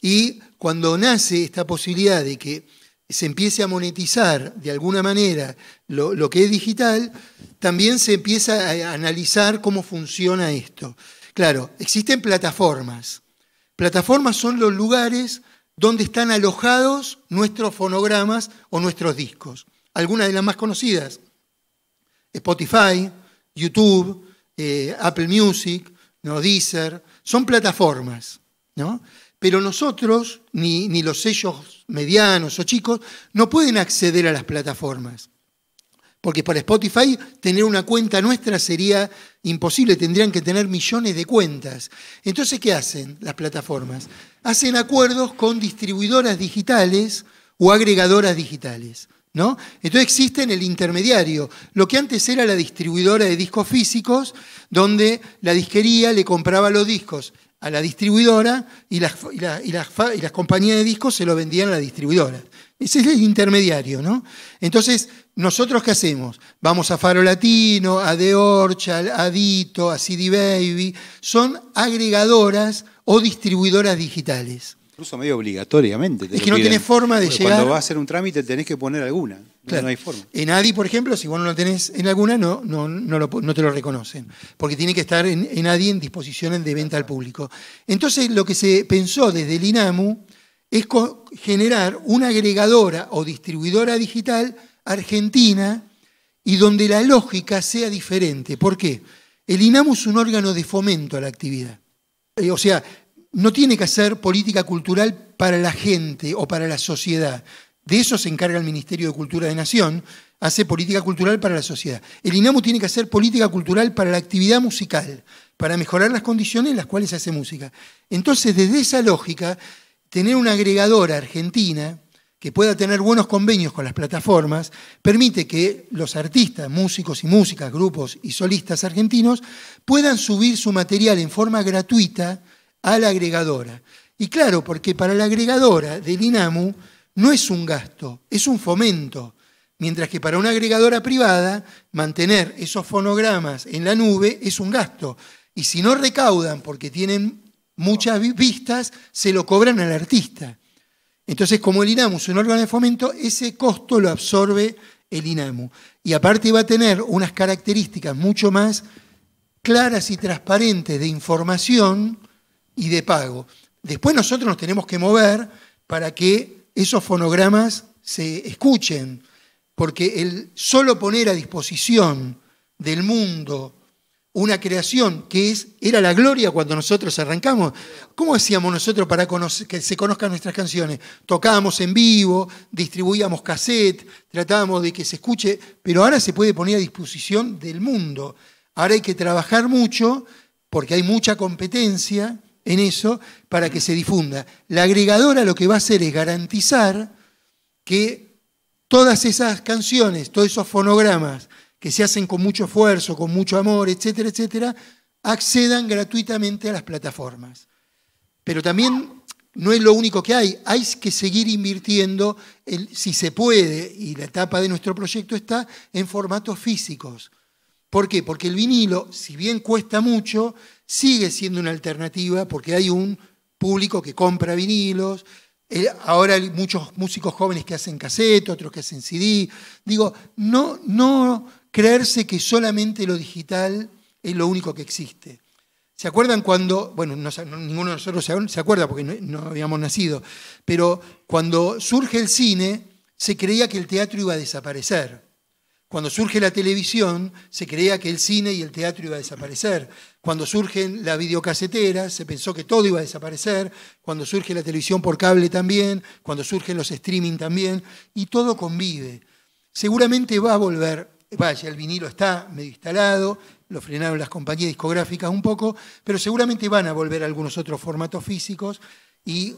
Y cuando nace esta posibilidad de que se empiece a monetizar de alguna manera lo, lo que es digital, también se empieza a analizar cómo funciona esto. Claro, existen plataformas. Plataformas son los lugares donde están alojados nuestros fonogramas o nuestros discos. Algunas de las más conocidas, Spotify, YouTube, eh, Apple Music, ¿no? Deezer, son plataformas, ¿no? Pero nosotros, ni, ni los sellos medianos o chicos, no pueden acceder a las plataformas. Porque para Spotify tener una cuenta nuestra sería imposible, tendrían que tener millones de cuentas. Entonces, ¿qué hacen las plataformas? Hacen acuerdos con distribuidoras digitales o agregadoras digitales. Entonces existe en el intermediario, lo que antes era la distribuidora de discos físicos, donde la disquería le compraba los discos a la distribuidora y las, compañías de discos se lo vendían a la distribuidora. Ese es el intermediario, ¿no? Entonces, ¿nosotros qué hacemos? Vamos a Faro Latino, a De Orchard, a Dito, a CD Baby. Son agregadoras o distribuidoras digitales incluso medio obligatoriamente. es que no tienes forma de llegar. Cuando vas a hacer un trámite tenés que poner alguna. No, hay forma. En ADI, por ejemplo, si vos no lo tenés en alguna, no, no, no, te lo reconocen. Porque tiene que estar en, ADI en disposiciones de venta al público. Entonces, lo que se pensó desde el INAMU es generar una agregadora o distribuidora digital argentina y donde la lógica sea diferente. ¿Por qué? El INAMU es un órgano de fomento a la actividad. Eh, o sea, no tiene que hacer política cultural para la gente o para la sociedad. De eso se encarga el Ministerio de Cultura de Nación, hace política cultural para la sociedad. El INAMU tiene que hacer política cultural para la actividad musical, para mejorar las condiciones en las cuales se hace música. Entonces, desde esa lógica, tener una agregadora argentina que pueda tener buenos convenios con las plataformas, permite que los artistas, músicos y músicas, grupos y solistas argentinos puedan subir su material en forma gratuita a la agregadora. Y claro, porque para la agregadora del INAMU no es un gasto, es un fomento. Mientras que para una agregadora privada, mantener esos fonogramas en la nube es un gasto. Y si no recaudan porque tienen muchas vistas, se lo cobran al artista. Entonces, como el INAMU es un órgano de fomento, ese costo lo absorbe el INAMU. Y aparte va a tener unas características mucho más claras y transparentes de información y de pago. Después nosotros nos tenemos que mover para que esos fonogramas se escuchen, porque el solo poner a disposición del mundo una creación que es, era la gloria cuando nosotros arrancamos. ¿Cómo hacíamos nosotros para que se conozcan nuestras canciones? Tocábamos en vivo, distribuíamos cassette, tratábamos de que se escuche, pero ahora se puede poner a disposición del mundo. Ahora hay que trabajar mucho porque hay mucha competencia en eso para que se difunda. La agregadora lo que va a hacer es garantizar que todas esas canciones, todos esos fonogramas que se hacen con mucho esfuerzo, con mucho amor, etcétera, etcétera, accedan gratuitamente a las plataformas. Pero también no es lo único que hay, hay que seguir invirtiendo, si se puede, y la etapa de nuestro proyecto está en formatos físicos. ¿Por qué? Porque el vinilo, si bien cuesta mucho, sigue siendo una alternativa porque hay un público que compra vinilos, ahora hay muchos músicos jóvenes que hacen cassette, otros que hacen CD. Digo, no, creerse que solamente lo digital es lo único que existe. ¿Se acuerdan cuando, bueno, ninguno de nosotros se acuerda porque no habíamos nacido, pero cuando surge el cine se creía que el teatro iba a desaparecer. Cuando surge la televisión, se creía que el cine y el teatro iba a desaparecer. Cuando surgen las videocaseteras, se pensó que todo iba a desaparecer. Cuando surge la televisión por cable también, cuando surgen los streaming también, y todo convive. Seguramente va a volver, vaya, el vinilo está medio instalado, lo frenaron las compañías discográficas un poco, pero seguramente van a volver algunos otros formatos físicos y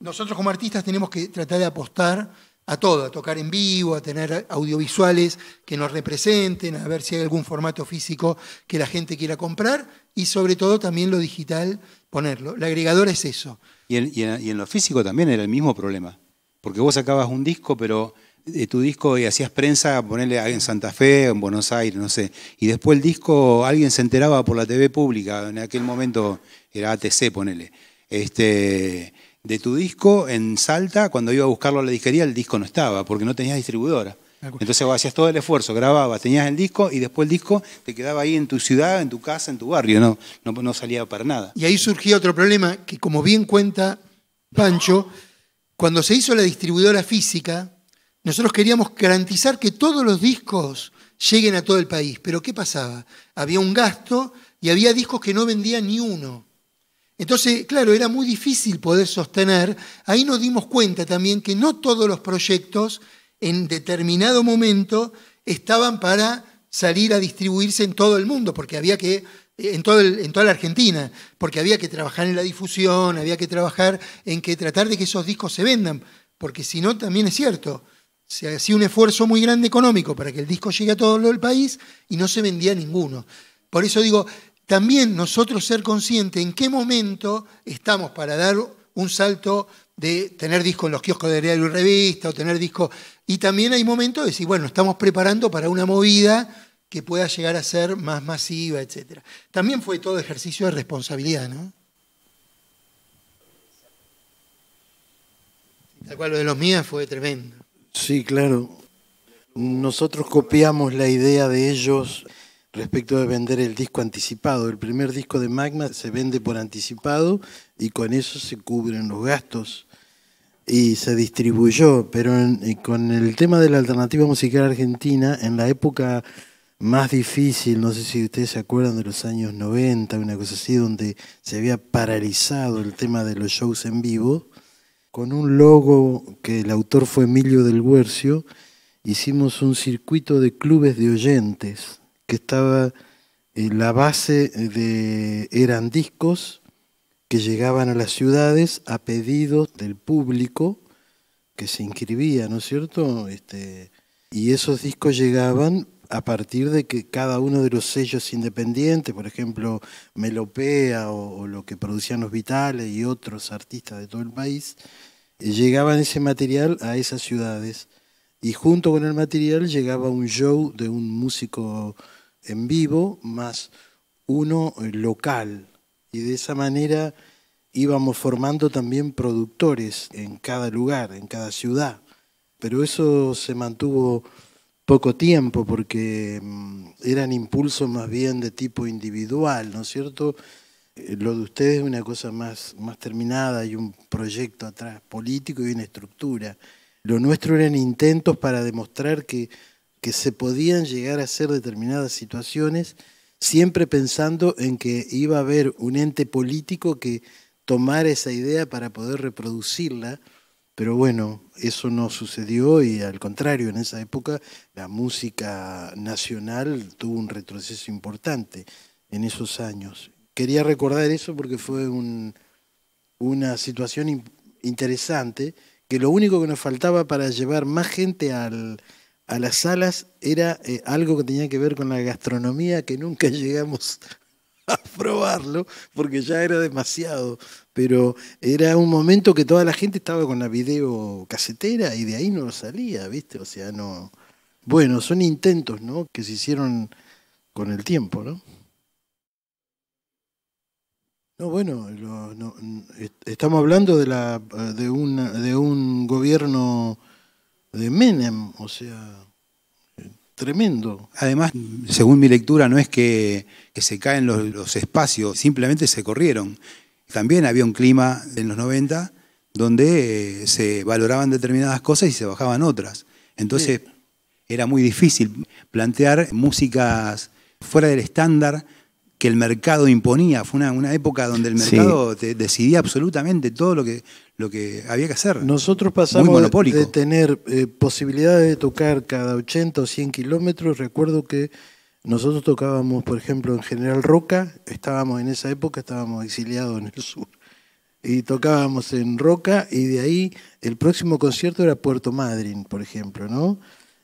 nosotros como artistas tenemos que tratar de apostar a todo, a tocar en vivo, a tener audiovisuales que nos representen, a ver si hay algún formato físico que la gente quiera comprar y sobre todo también lo digital ponerlo. El agregador es eso. Y en, lo físico también era el mismo problema, porque vos sacabas un disco, pero eh, tu disco y hacías prensa, ponerle en Santa Fe, en Buenos Aires, no sé, y después el disco alguien se enteraba por la TV pública, en aquel momento era ATC, ponele. Este, de tu disco en Salta, cuando iba a buscarlo a la disquería, el disco no estaba, porque no tenías distribuidora. Entonces hacías todo el esfuerzo, grababas, tenías el disco y después el disco te quedaba ahí en tu ciudad, en tu casa, en tu barrio, no, no, no salía para nada. Y ahí surgía otro problema, que como bien cuenta Pancho, cuando se hizo la distribuidora física, nosotros queríamos garantizar que todos los discos lleguen a todo el país. Pero ¿qué pasaba? Había un gasto y había discos que no vendían ni uno. Entonces, claro, era muy difícil poder sostener. Ahí nos dimos cuenta también que no todos los proyectos en determinado momento estaban para salir a distribuirse en todo el mundo, porque había que, eh, en, toda la Argentina, porque había que trabajar en la difusión, había que trabajar en que tratar de que esos discos se vendan, porque si no, también es cierto, se hacía un esfuerzo muy grande económico para que el disco llegue a todo el país y no se vendía ninguno. Por eso digo, también nosotros ser conscientes en qué momento estamos para dar un salto de tener disco en los kioscos de diario y revista o tener disco. Y también hay momentos de decir, bueno, estamos preparando para una movida que pueda llegar a ser más masiva, etc. También fue todo ejercicio de responsabilidad, ¿no? Tal cual lo de los mías fue tremendo. Sí, claro. Nosotros copiamos la idea de ellos respecto de vender el disco anticipado. El primer disco de Magma se vende por anticipado y con eso se cubren los gastos y se distribuyó, pero con el tema de la alternativa musical argentina, en la época más difícil, no sé si ustedes se acuerdan de los años 90, una cosa así, donde se había paralizado el tema de los shows en vivo, con un logo que el autor fue Emilio del Huercio, hicimos un circuito de clubes de oyentes que estaba en eh, la base de eran discos que llegaban a las ciudades a pedido del público que se inscribía, ¿no es cierto? Este, y esos discos llegaban a partir de que cada uno de los sellos independientes, por ejemplo, Melopea o, lo que producían los Vitales y otros artistas de todo el país, eh, llegaban ese material a esas ciudades. Y junto con el material llegaba un show de un músico en vivo más uno local. Y de esa manera íbamos formando también productores en cada lugar, en cada ciudad. Pero eso se mantuvo poco tiempo porque mm, eran impulsos más bien de tipo individual, ¿no es cierto? Eh, lo de ustedes es una cosa más, más terminada, hay un proyecto atrás político y una estructura. Lo nuestro eran intentos para demostrar que que se podían llegar a hacer determinadas situaciones, siempre pensando en que iba a haber un ente político que tomara esa idea para poder reproducirla, pero bueno, eso no sucedió y al contrario, en esa época la música nacional tuvo un retroceso importante en esos años. Quería recordar eso porque fue una situación interesante, que lo único que nos faltaba para llevar más gente al, a las salas era eh, algo que tenía que ver con la gastronomía que nunca llegamos a probarlo porque ya era demasiado, pero era un momento que toda la gente estaba con la video casetera y de ahí no salía, ¿viste? O sea, no bueno, son intentos, ¿no? que se hicieron con el tiempo, ¿no? No, bueno, no, estamos hablando de, la, de, de un gobierno de Menem, o sea, tremendo. Además, según mi lectura, no es que, se caen los, espacios, simplemente se corrieron. También había un clima en los 90 donde eh, se valoraban determinadas cosas y se bajaban otras. Entonces, era muy difícil plantear músicas fuera del estándar que el mercado imponía. Fue una, época donde el mercado decidía absolutamente todo lo que, lo que había que hacer. Nosotros pasamos de tener eh, posibilidades de tocar cada 80 o 100 kilómetros. Recuerdo que nosotros tocábamos, por ejemplo, en General Roca, estábamos en esa época, estábamos exiliados en el sur. Y tocábamos en Roca y de ahí el próximo concierto era Puerto Madryn, por ejemplo, ¿no?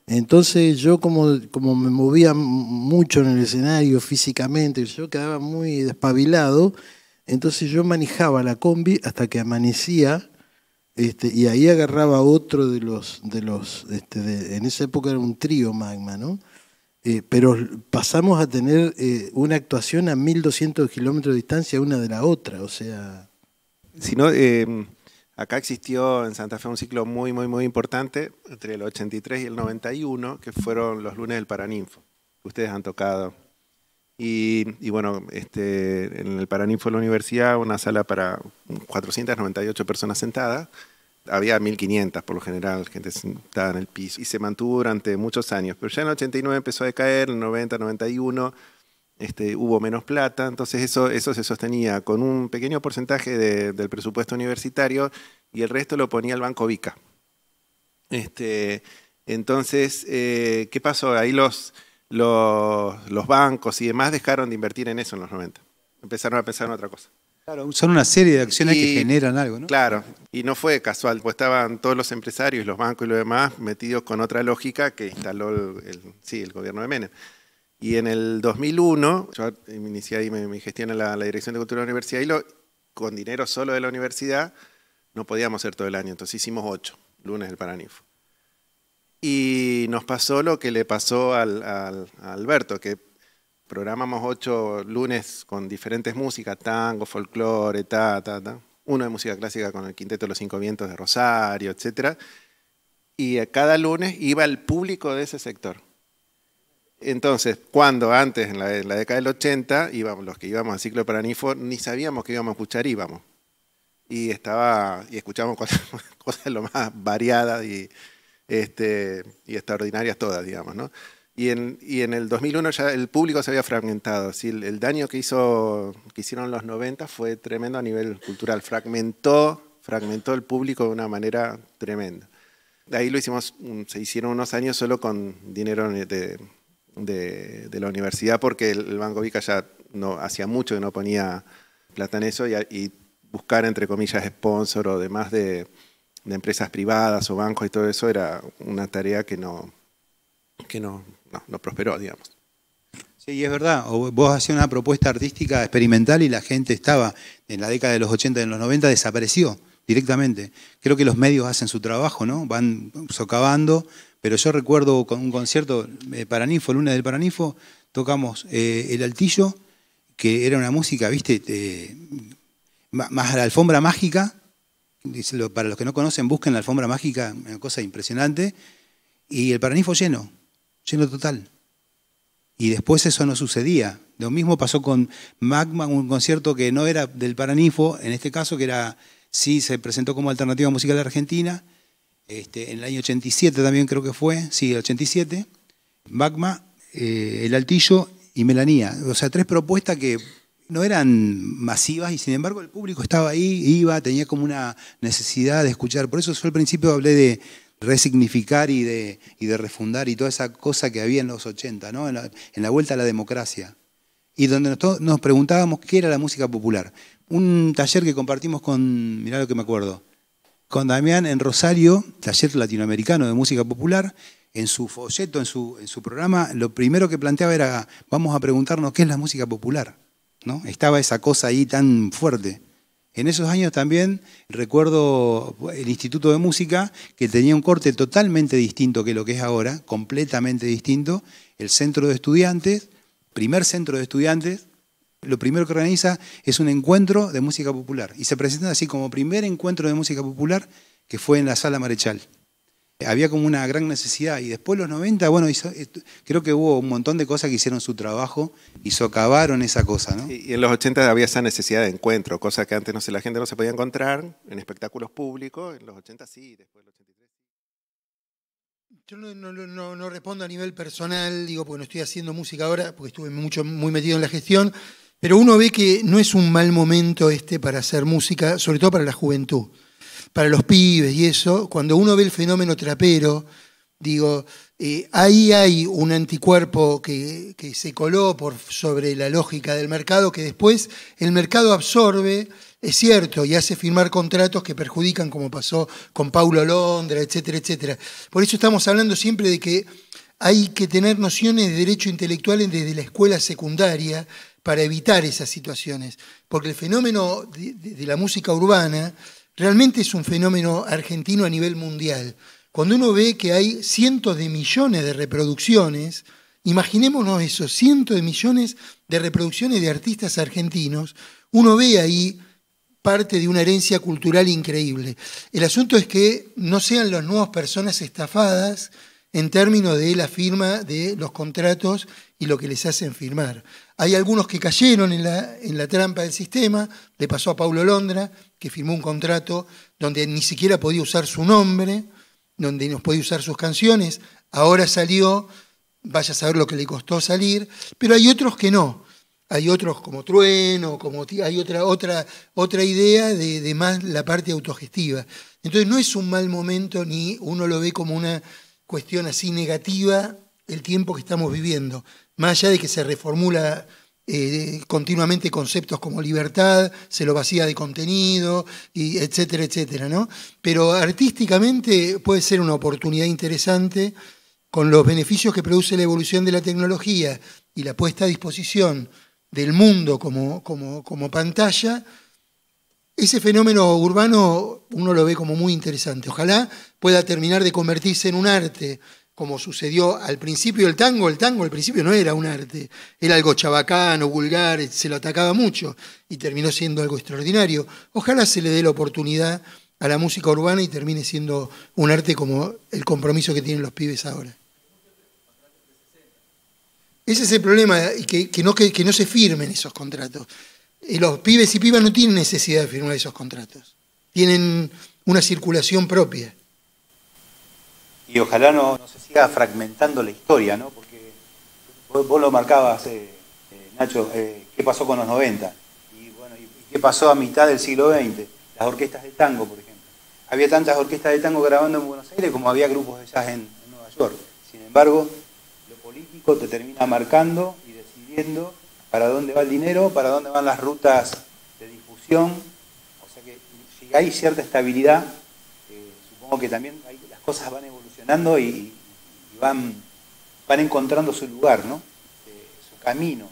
Entonces yo como, como me movía mucho en el escenario físicamente, yo quedaba muy despabilado, entonces yo manejaba la combi hasta que amanecía este, y ahí agarraba otro de los, de los este, en esa época era un trío magma, ¿no? Eh, pero pasamos a tener eh, una actuación a 1200 kilómetros de distancia una de la otra, o sea... Si no, em, Acá existió en Santa Fe un ciclo muy, muy, muy importante entre el 83 y el 91, que fueron los lunes del Paraninfo, ustedes han tocado. Y, bueno, este, en el Paraninfo de la universidad, una sala para 498 personas sentadas, había 1.500 por lo general, gente sentada en el piso, y se mantuvo durante muchos años. Pero ya en el 89 empezó a decaer, en el 90, 91 este, hubo menos plata, entonces eso, eso se sostenía con un pequeño porcentaje del presupuesto universitario y el resto lo ponía el Banco Vica. Este, entonces, eh, ¿qué pasó? Ahí los, los, bancos y demás dejaron de invertir en eso en los 90. Empezaron a pensar en otra cosa. Claro, son una serie de acciones que generan algo, ¿no? Claro, y no fue casual, pues estaban todos los empresarios, los bancos y los demás metidos con otra lógica que instaló el, sí, el gobierno de Menem. Y en el 2001, yo inicié ahí mi, gestión en la, Dirección de Cultura de la Universidad y lo, con dinero solo de la universidad no podíamos hacer todo el año, entonces hicimos ocho lunes del Paranifo. Y nos pasó lo que le pasó al, a Alberto, que programamos ocho lunes con diferentes músicas, tango, folclore, ta, ta, ta. Uno de música clásica con el Quinteto de los Cinco Vientos de Rosario, etc. Y cada lunes iba el público de ese sector. Entonces, cuando antes, en la, década del 80, íbamos, los que íbamos al ciclo de Paranifo ni sabíamos que íbamos a escuchar, íbamos. Y, estaba, y cosas, lo más variadas y, este, y extraordinarias todas, digamos. Y, en, en el 2001 ya el público se había fragmentado. El, daño que, hizo, que hicieron los 90 fue tremendo a nivel cultural. Fragmentó, fragmentó el público de una manera tremenda. De Ahí lo hicimos, mm, se hicieron unos años solo con dinero de, de, la universidad porque el Banco Vica ya no, hacía mucho que no ponía plata en eso y, buscar, entre comillas, sponsor o demás de, empresas privadas o bancos y todo eso era una tarea que no, que no, no, prosperó, digamos. Sí, y es verdad, vos hacías una propuesta artística experimental y la gente estaba en la década de los 80 y en los 90 desapareció directamente. Creo que los medios hacen su trabajo, ¿no? Van socavando pero yo recuerdo con un concierto, eh, Paranifo, Luna del Paranifo, tocamos eh, el altillo, que era una música, viste, eh, más la alfombra mágica. Para los que no conocen, busquen la alfombra mágica, una cosa impresionante. Y el Paranifo lleno, lleno total. Y después eso no sucedía. Lo mismo pasó con Magma, un concierto que no era del Paranifo, en este caso, que era, sí, se presentó como alternativa musical de argentina este, en el año 87 también creo que fue, sí, el 87, Magma, eh, El Altillo y Melanía. O sea, tres propuestas que no eran masivas y sin embargo el público estaba ahí, iba, tenía como una necesidad de escuchar. Por eso yo al principio hablé de resignificar y de, de refundar y toda esa cosa que había en los 80, en, la, vuelta a la democracia. Y donde nos, nos preguntábamos qué era la música popular. Un taller que compartimos con, mirá lo que me acuerdo, con Damián en Rosario, taller latinoamericano de música popular, en su folleto, en su, programa, lo primero que planteaba era, vamos a preguntarnos qué es la música popular. ¿no? Estaba esa cosa ahí tan fuerte. En esos años también recuerdo eh, el Instituto de Música, que tenía un corte totalmente distinto que lo que es ahora, completamente distinto, el centro de estudiantes, primer centro de estudiantes, lo primero que organiza es un encuentro de música popular y se presenta así como primer encuentro de música popular que fue en la sala Marechal. Había como una gran necesidad y después los 90, bueno, eh, creo que hubo un montón de cosas que hicieron su trabajo y socavaron esa cosa, ¿no? Y en los 80 había esa necesidad de encuentro, cosa que antes no sé, la gente no se podía encontrar en espectáculos públicos, en los 80 sí, después los 83. Yo no, no, respondo a nivel personal, digo, porque no estoy haciendo música ahora, porque estuve mucho, muy metido en la gestión, pero uno ve que no es un mal momento este para hacer música, sobre todo para la juventud, para los pibes y eso. Cuando uno ve el fenómeno trapero, digo, eh, ahí hay un anticuerpo que, se coló por sobre la lógica del mercado, que después el mercado absorbe, es cierto, y hace firmar contratos que perjudican, como pasó con Paulo Londra, etcétera, etcétera. Por eso estamos hablando siempre de que hay que tener nociones de derecho intelectual desde la escuela secundaria, para evitar esas situaciones, porque el fenómeno de, la música urbana realmente es un fenómeno argentino a nivel mundial. Cuando uno ve que hay cientos de millones de reproducciones, imaginémonos eso, cientos de millones de reproducciones de artistas argentinos, uno ve ahí parte de una herencia cultural increíble. El asunto es que no sean las nuevas personas estafadas en términos de la firma de los contratos y lo que les hacen firmar. Hay algunos que cayeron en la, en la trampa del sistema, le pasó a Paulo Londra, que firmó un contrato donde ni siquiera podía usar su nombre, donde no podía usar sus canciones, ahora salió, vaya a saber lo que le costó salir, pero hay otros que no, hay otros como Trueno, como hay otra, otra, otra idea de, de, más la parte autogestiva. Entonces no es un mal momento ni uno lo ve como una cuestión así negativa el tiempo que estamos viviendo más allá de que se reformula eh, continuamente conceptos como libertad, se lo vacía de contenido, y etcétera, etcétera, ¿no? Pero artísticamente puede ser una oportunidad interesante con los beneficios que produce la evolución de la tecnología y la puesta a disposición del mundo como, como pantalla, ese fenómeno urbano uno lo ve como muy interesante. Ojalá pueda terminar de convertirse en un arte, como sucedió al principio del tango, el tango al principio no era un arte, era algo chabacano, vulgar, se lo atacaba mucho y terminó siendo algo extraordinario. Ojalá se le dé la oportunidad a la música urbana y termine siendo un arte como el compromiso que tienen los pibes ahora. Ese es el problema, que, que no, que no se firmen esos contratos. Eh, los pibes y pibas no tienen necesidad de firmar esos contratos. Tienen una circulación propia y ojalá no, se siga fragmentando la historia, ¿no? Porque vos, lo marcabas, eh, eh, Nacho, eh, qué pasó con los 90 y, bueno, y, qué pasó a mitad del siglo XX, las orquestas de tango, por ejemplo. Había tantas orquestas de tango grabando en Buenos Aires como había grupos de jazz en, Nueva York. Sin embargo, lo político te termina marcando y decidiendo para dónde va el dinero, para dónde van las rutas de difusión. O sea que si hay cierta estabilidad, supongo que también las cosas van y, van, encontrando su lugar, ¿no? Eh, su camino.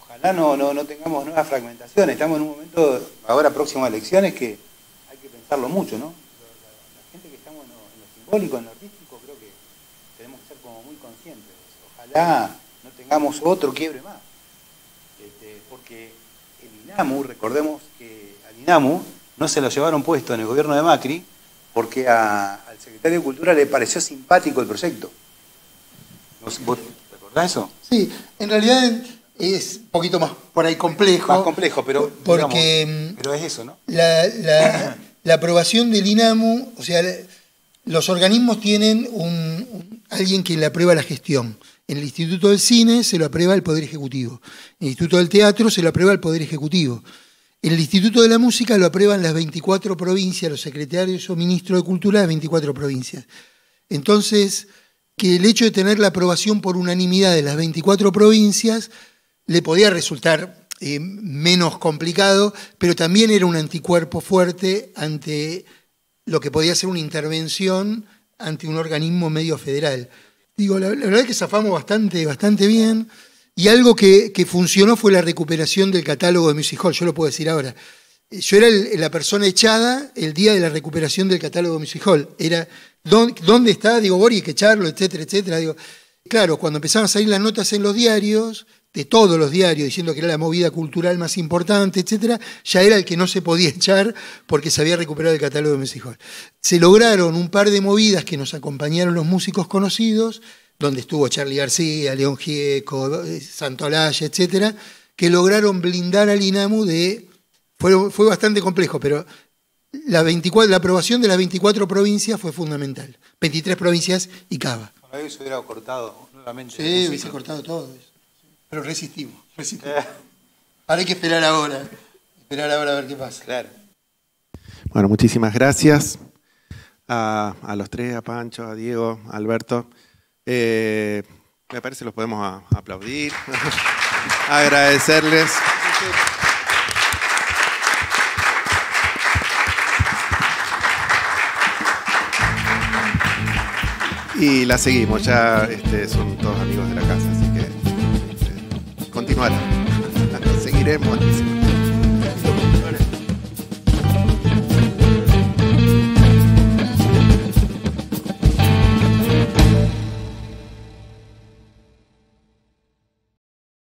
Ojalá no, no, no tengamos nuevas fragmentaciones. Estamos en un momento, ahora próximo a elecciones, que hay que pensarlo mucho, ¿no? La, gente que estamos en lo, en lo simbólico, en lo artístico, creo que tenemos que ser como muy conscientes. Ojalá no tengamos otro quiebre más. Este, porque el INAMU, recordemos que al INAMU no se lo llevaron puesto en el gobierno de Macri, porque al secretario de Cultura le pareció simpático el proyecto. ¿Vos eso? Sí, en realidad es un poquito más por ahí complejo. Más complejo, pero, pero es eso, ¿no? La, aprobación del INAMU, o sea, los organismos tienen un, alguien que le aprueba la gestión. En el Instituto del Cine se lo aprueba el Poder Ejecutivo. En el Instituto del Teatro se lo aprueba el Poder Ejecutivo el Instituto de la Música lo aprueban las 24 provincias, los secretarios o ministros de Cultura de las 24 provincias. Entonces, que el hecho de tener la aprobación por unanimidad de las 24 provincias le podía resultar eh, menos complicado, pero también era un anticuerpo fuerte ante lo que podía ser una intervención ante un organismo medio federal. Digo, la, verdad es que zafamos bastante, bastante bien. Y algo que, funcionó fue la recuperación del catálogo de Music Hall, yo lo puedo decir ahora. Eh, yo era la persona echada el día de la recuperación del catálogo de Music Hall. Era, ¿dónde, está Digo, Boris, que echarlo, etcétera, etcétera? Digo, claro, cuando empezaban a salir las notas en los diarios, de todos los diarios, diciendo que era la movida cultural más importante, etcétera, ya era el que no se podía echar porque se había recuperado el catálogo de Music Hall. Se lograron un par de movidas que nos acompañaron los músicos conocidos, donde estuvo Charlie García, León Gieco, Santolaya, etcétera, que lograron blindar al INAMU de. Fue, bastante complejo, pero la, 24, la aprobación de las 24 provincias fue fundamental. 23 provincias y Cava. Ahí se hubiera cortado nuevamente. Sí, hubiese cortado todo eso. Pero resistimos, eh. Ahora hay que esperar ahora. Esperar ahora a ver qué pasa. Claro. Bueno, muchísimas gracias a, a los tres, a Pancho, a Diego, a Alberto. Eh, me parece los podemos aplaudir, agradecerles. Y la seguimos, ya este, son todos amigos de la casa, así que continuarán. Este, continuará. Seguiremos.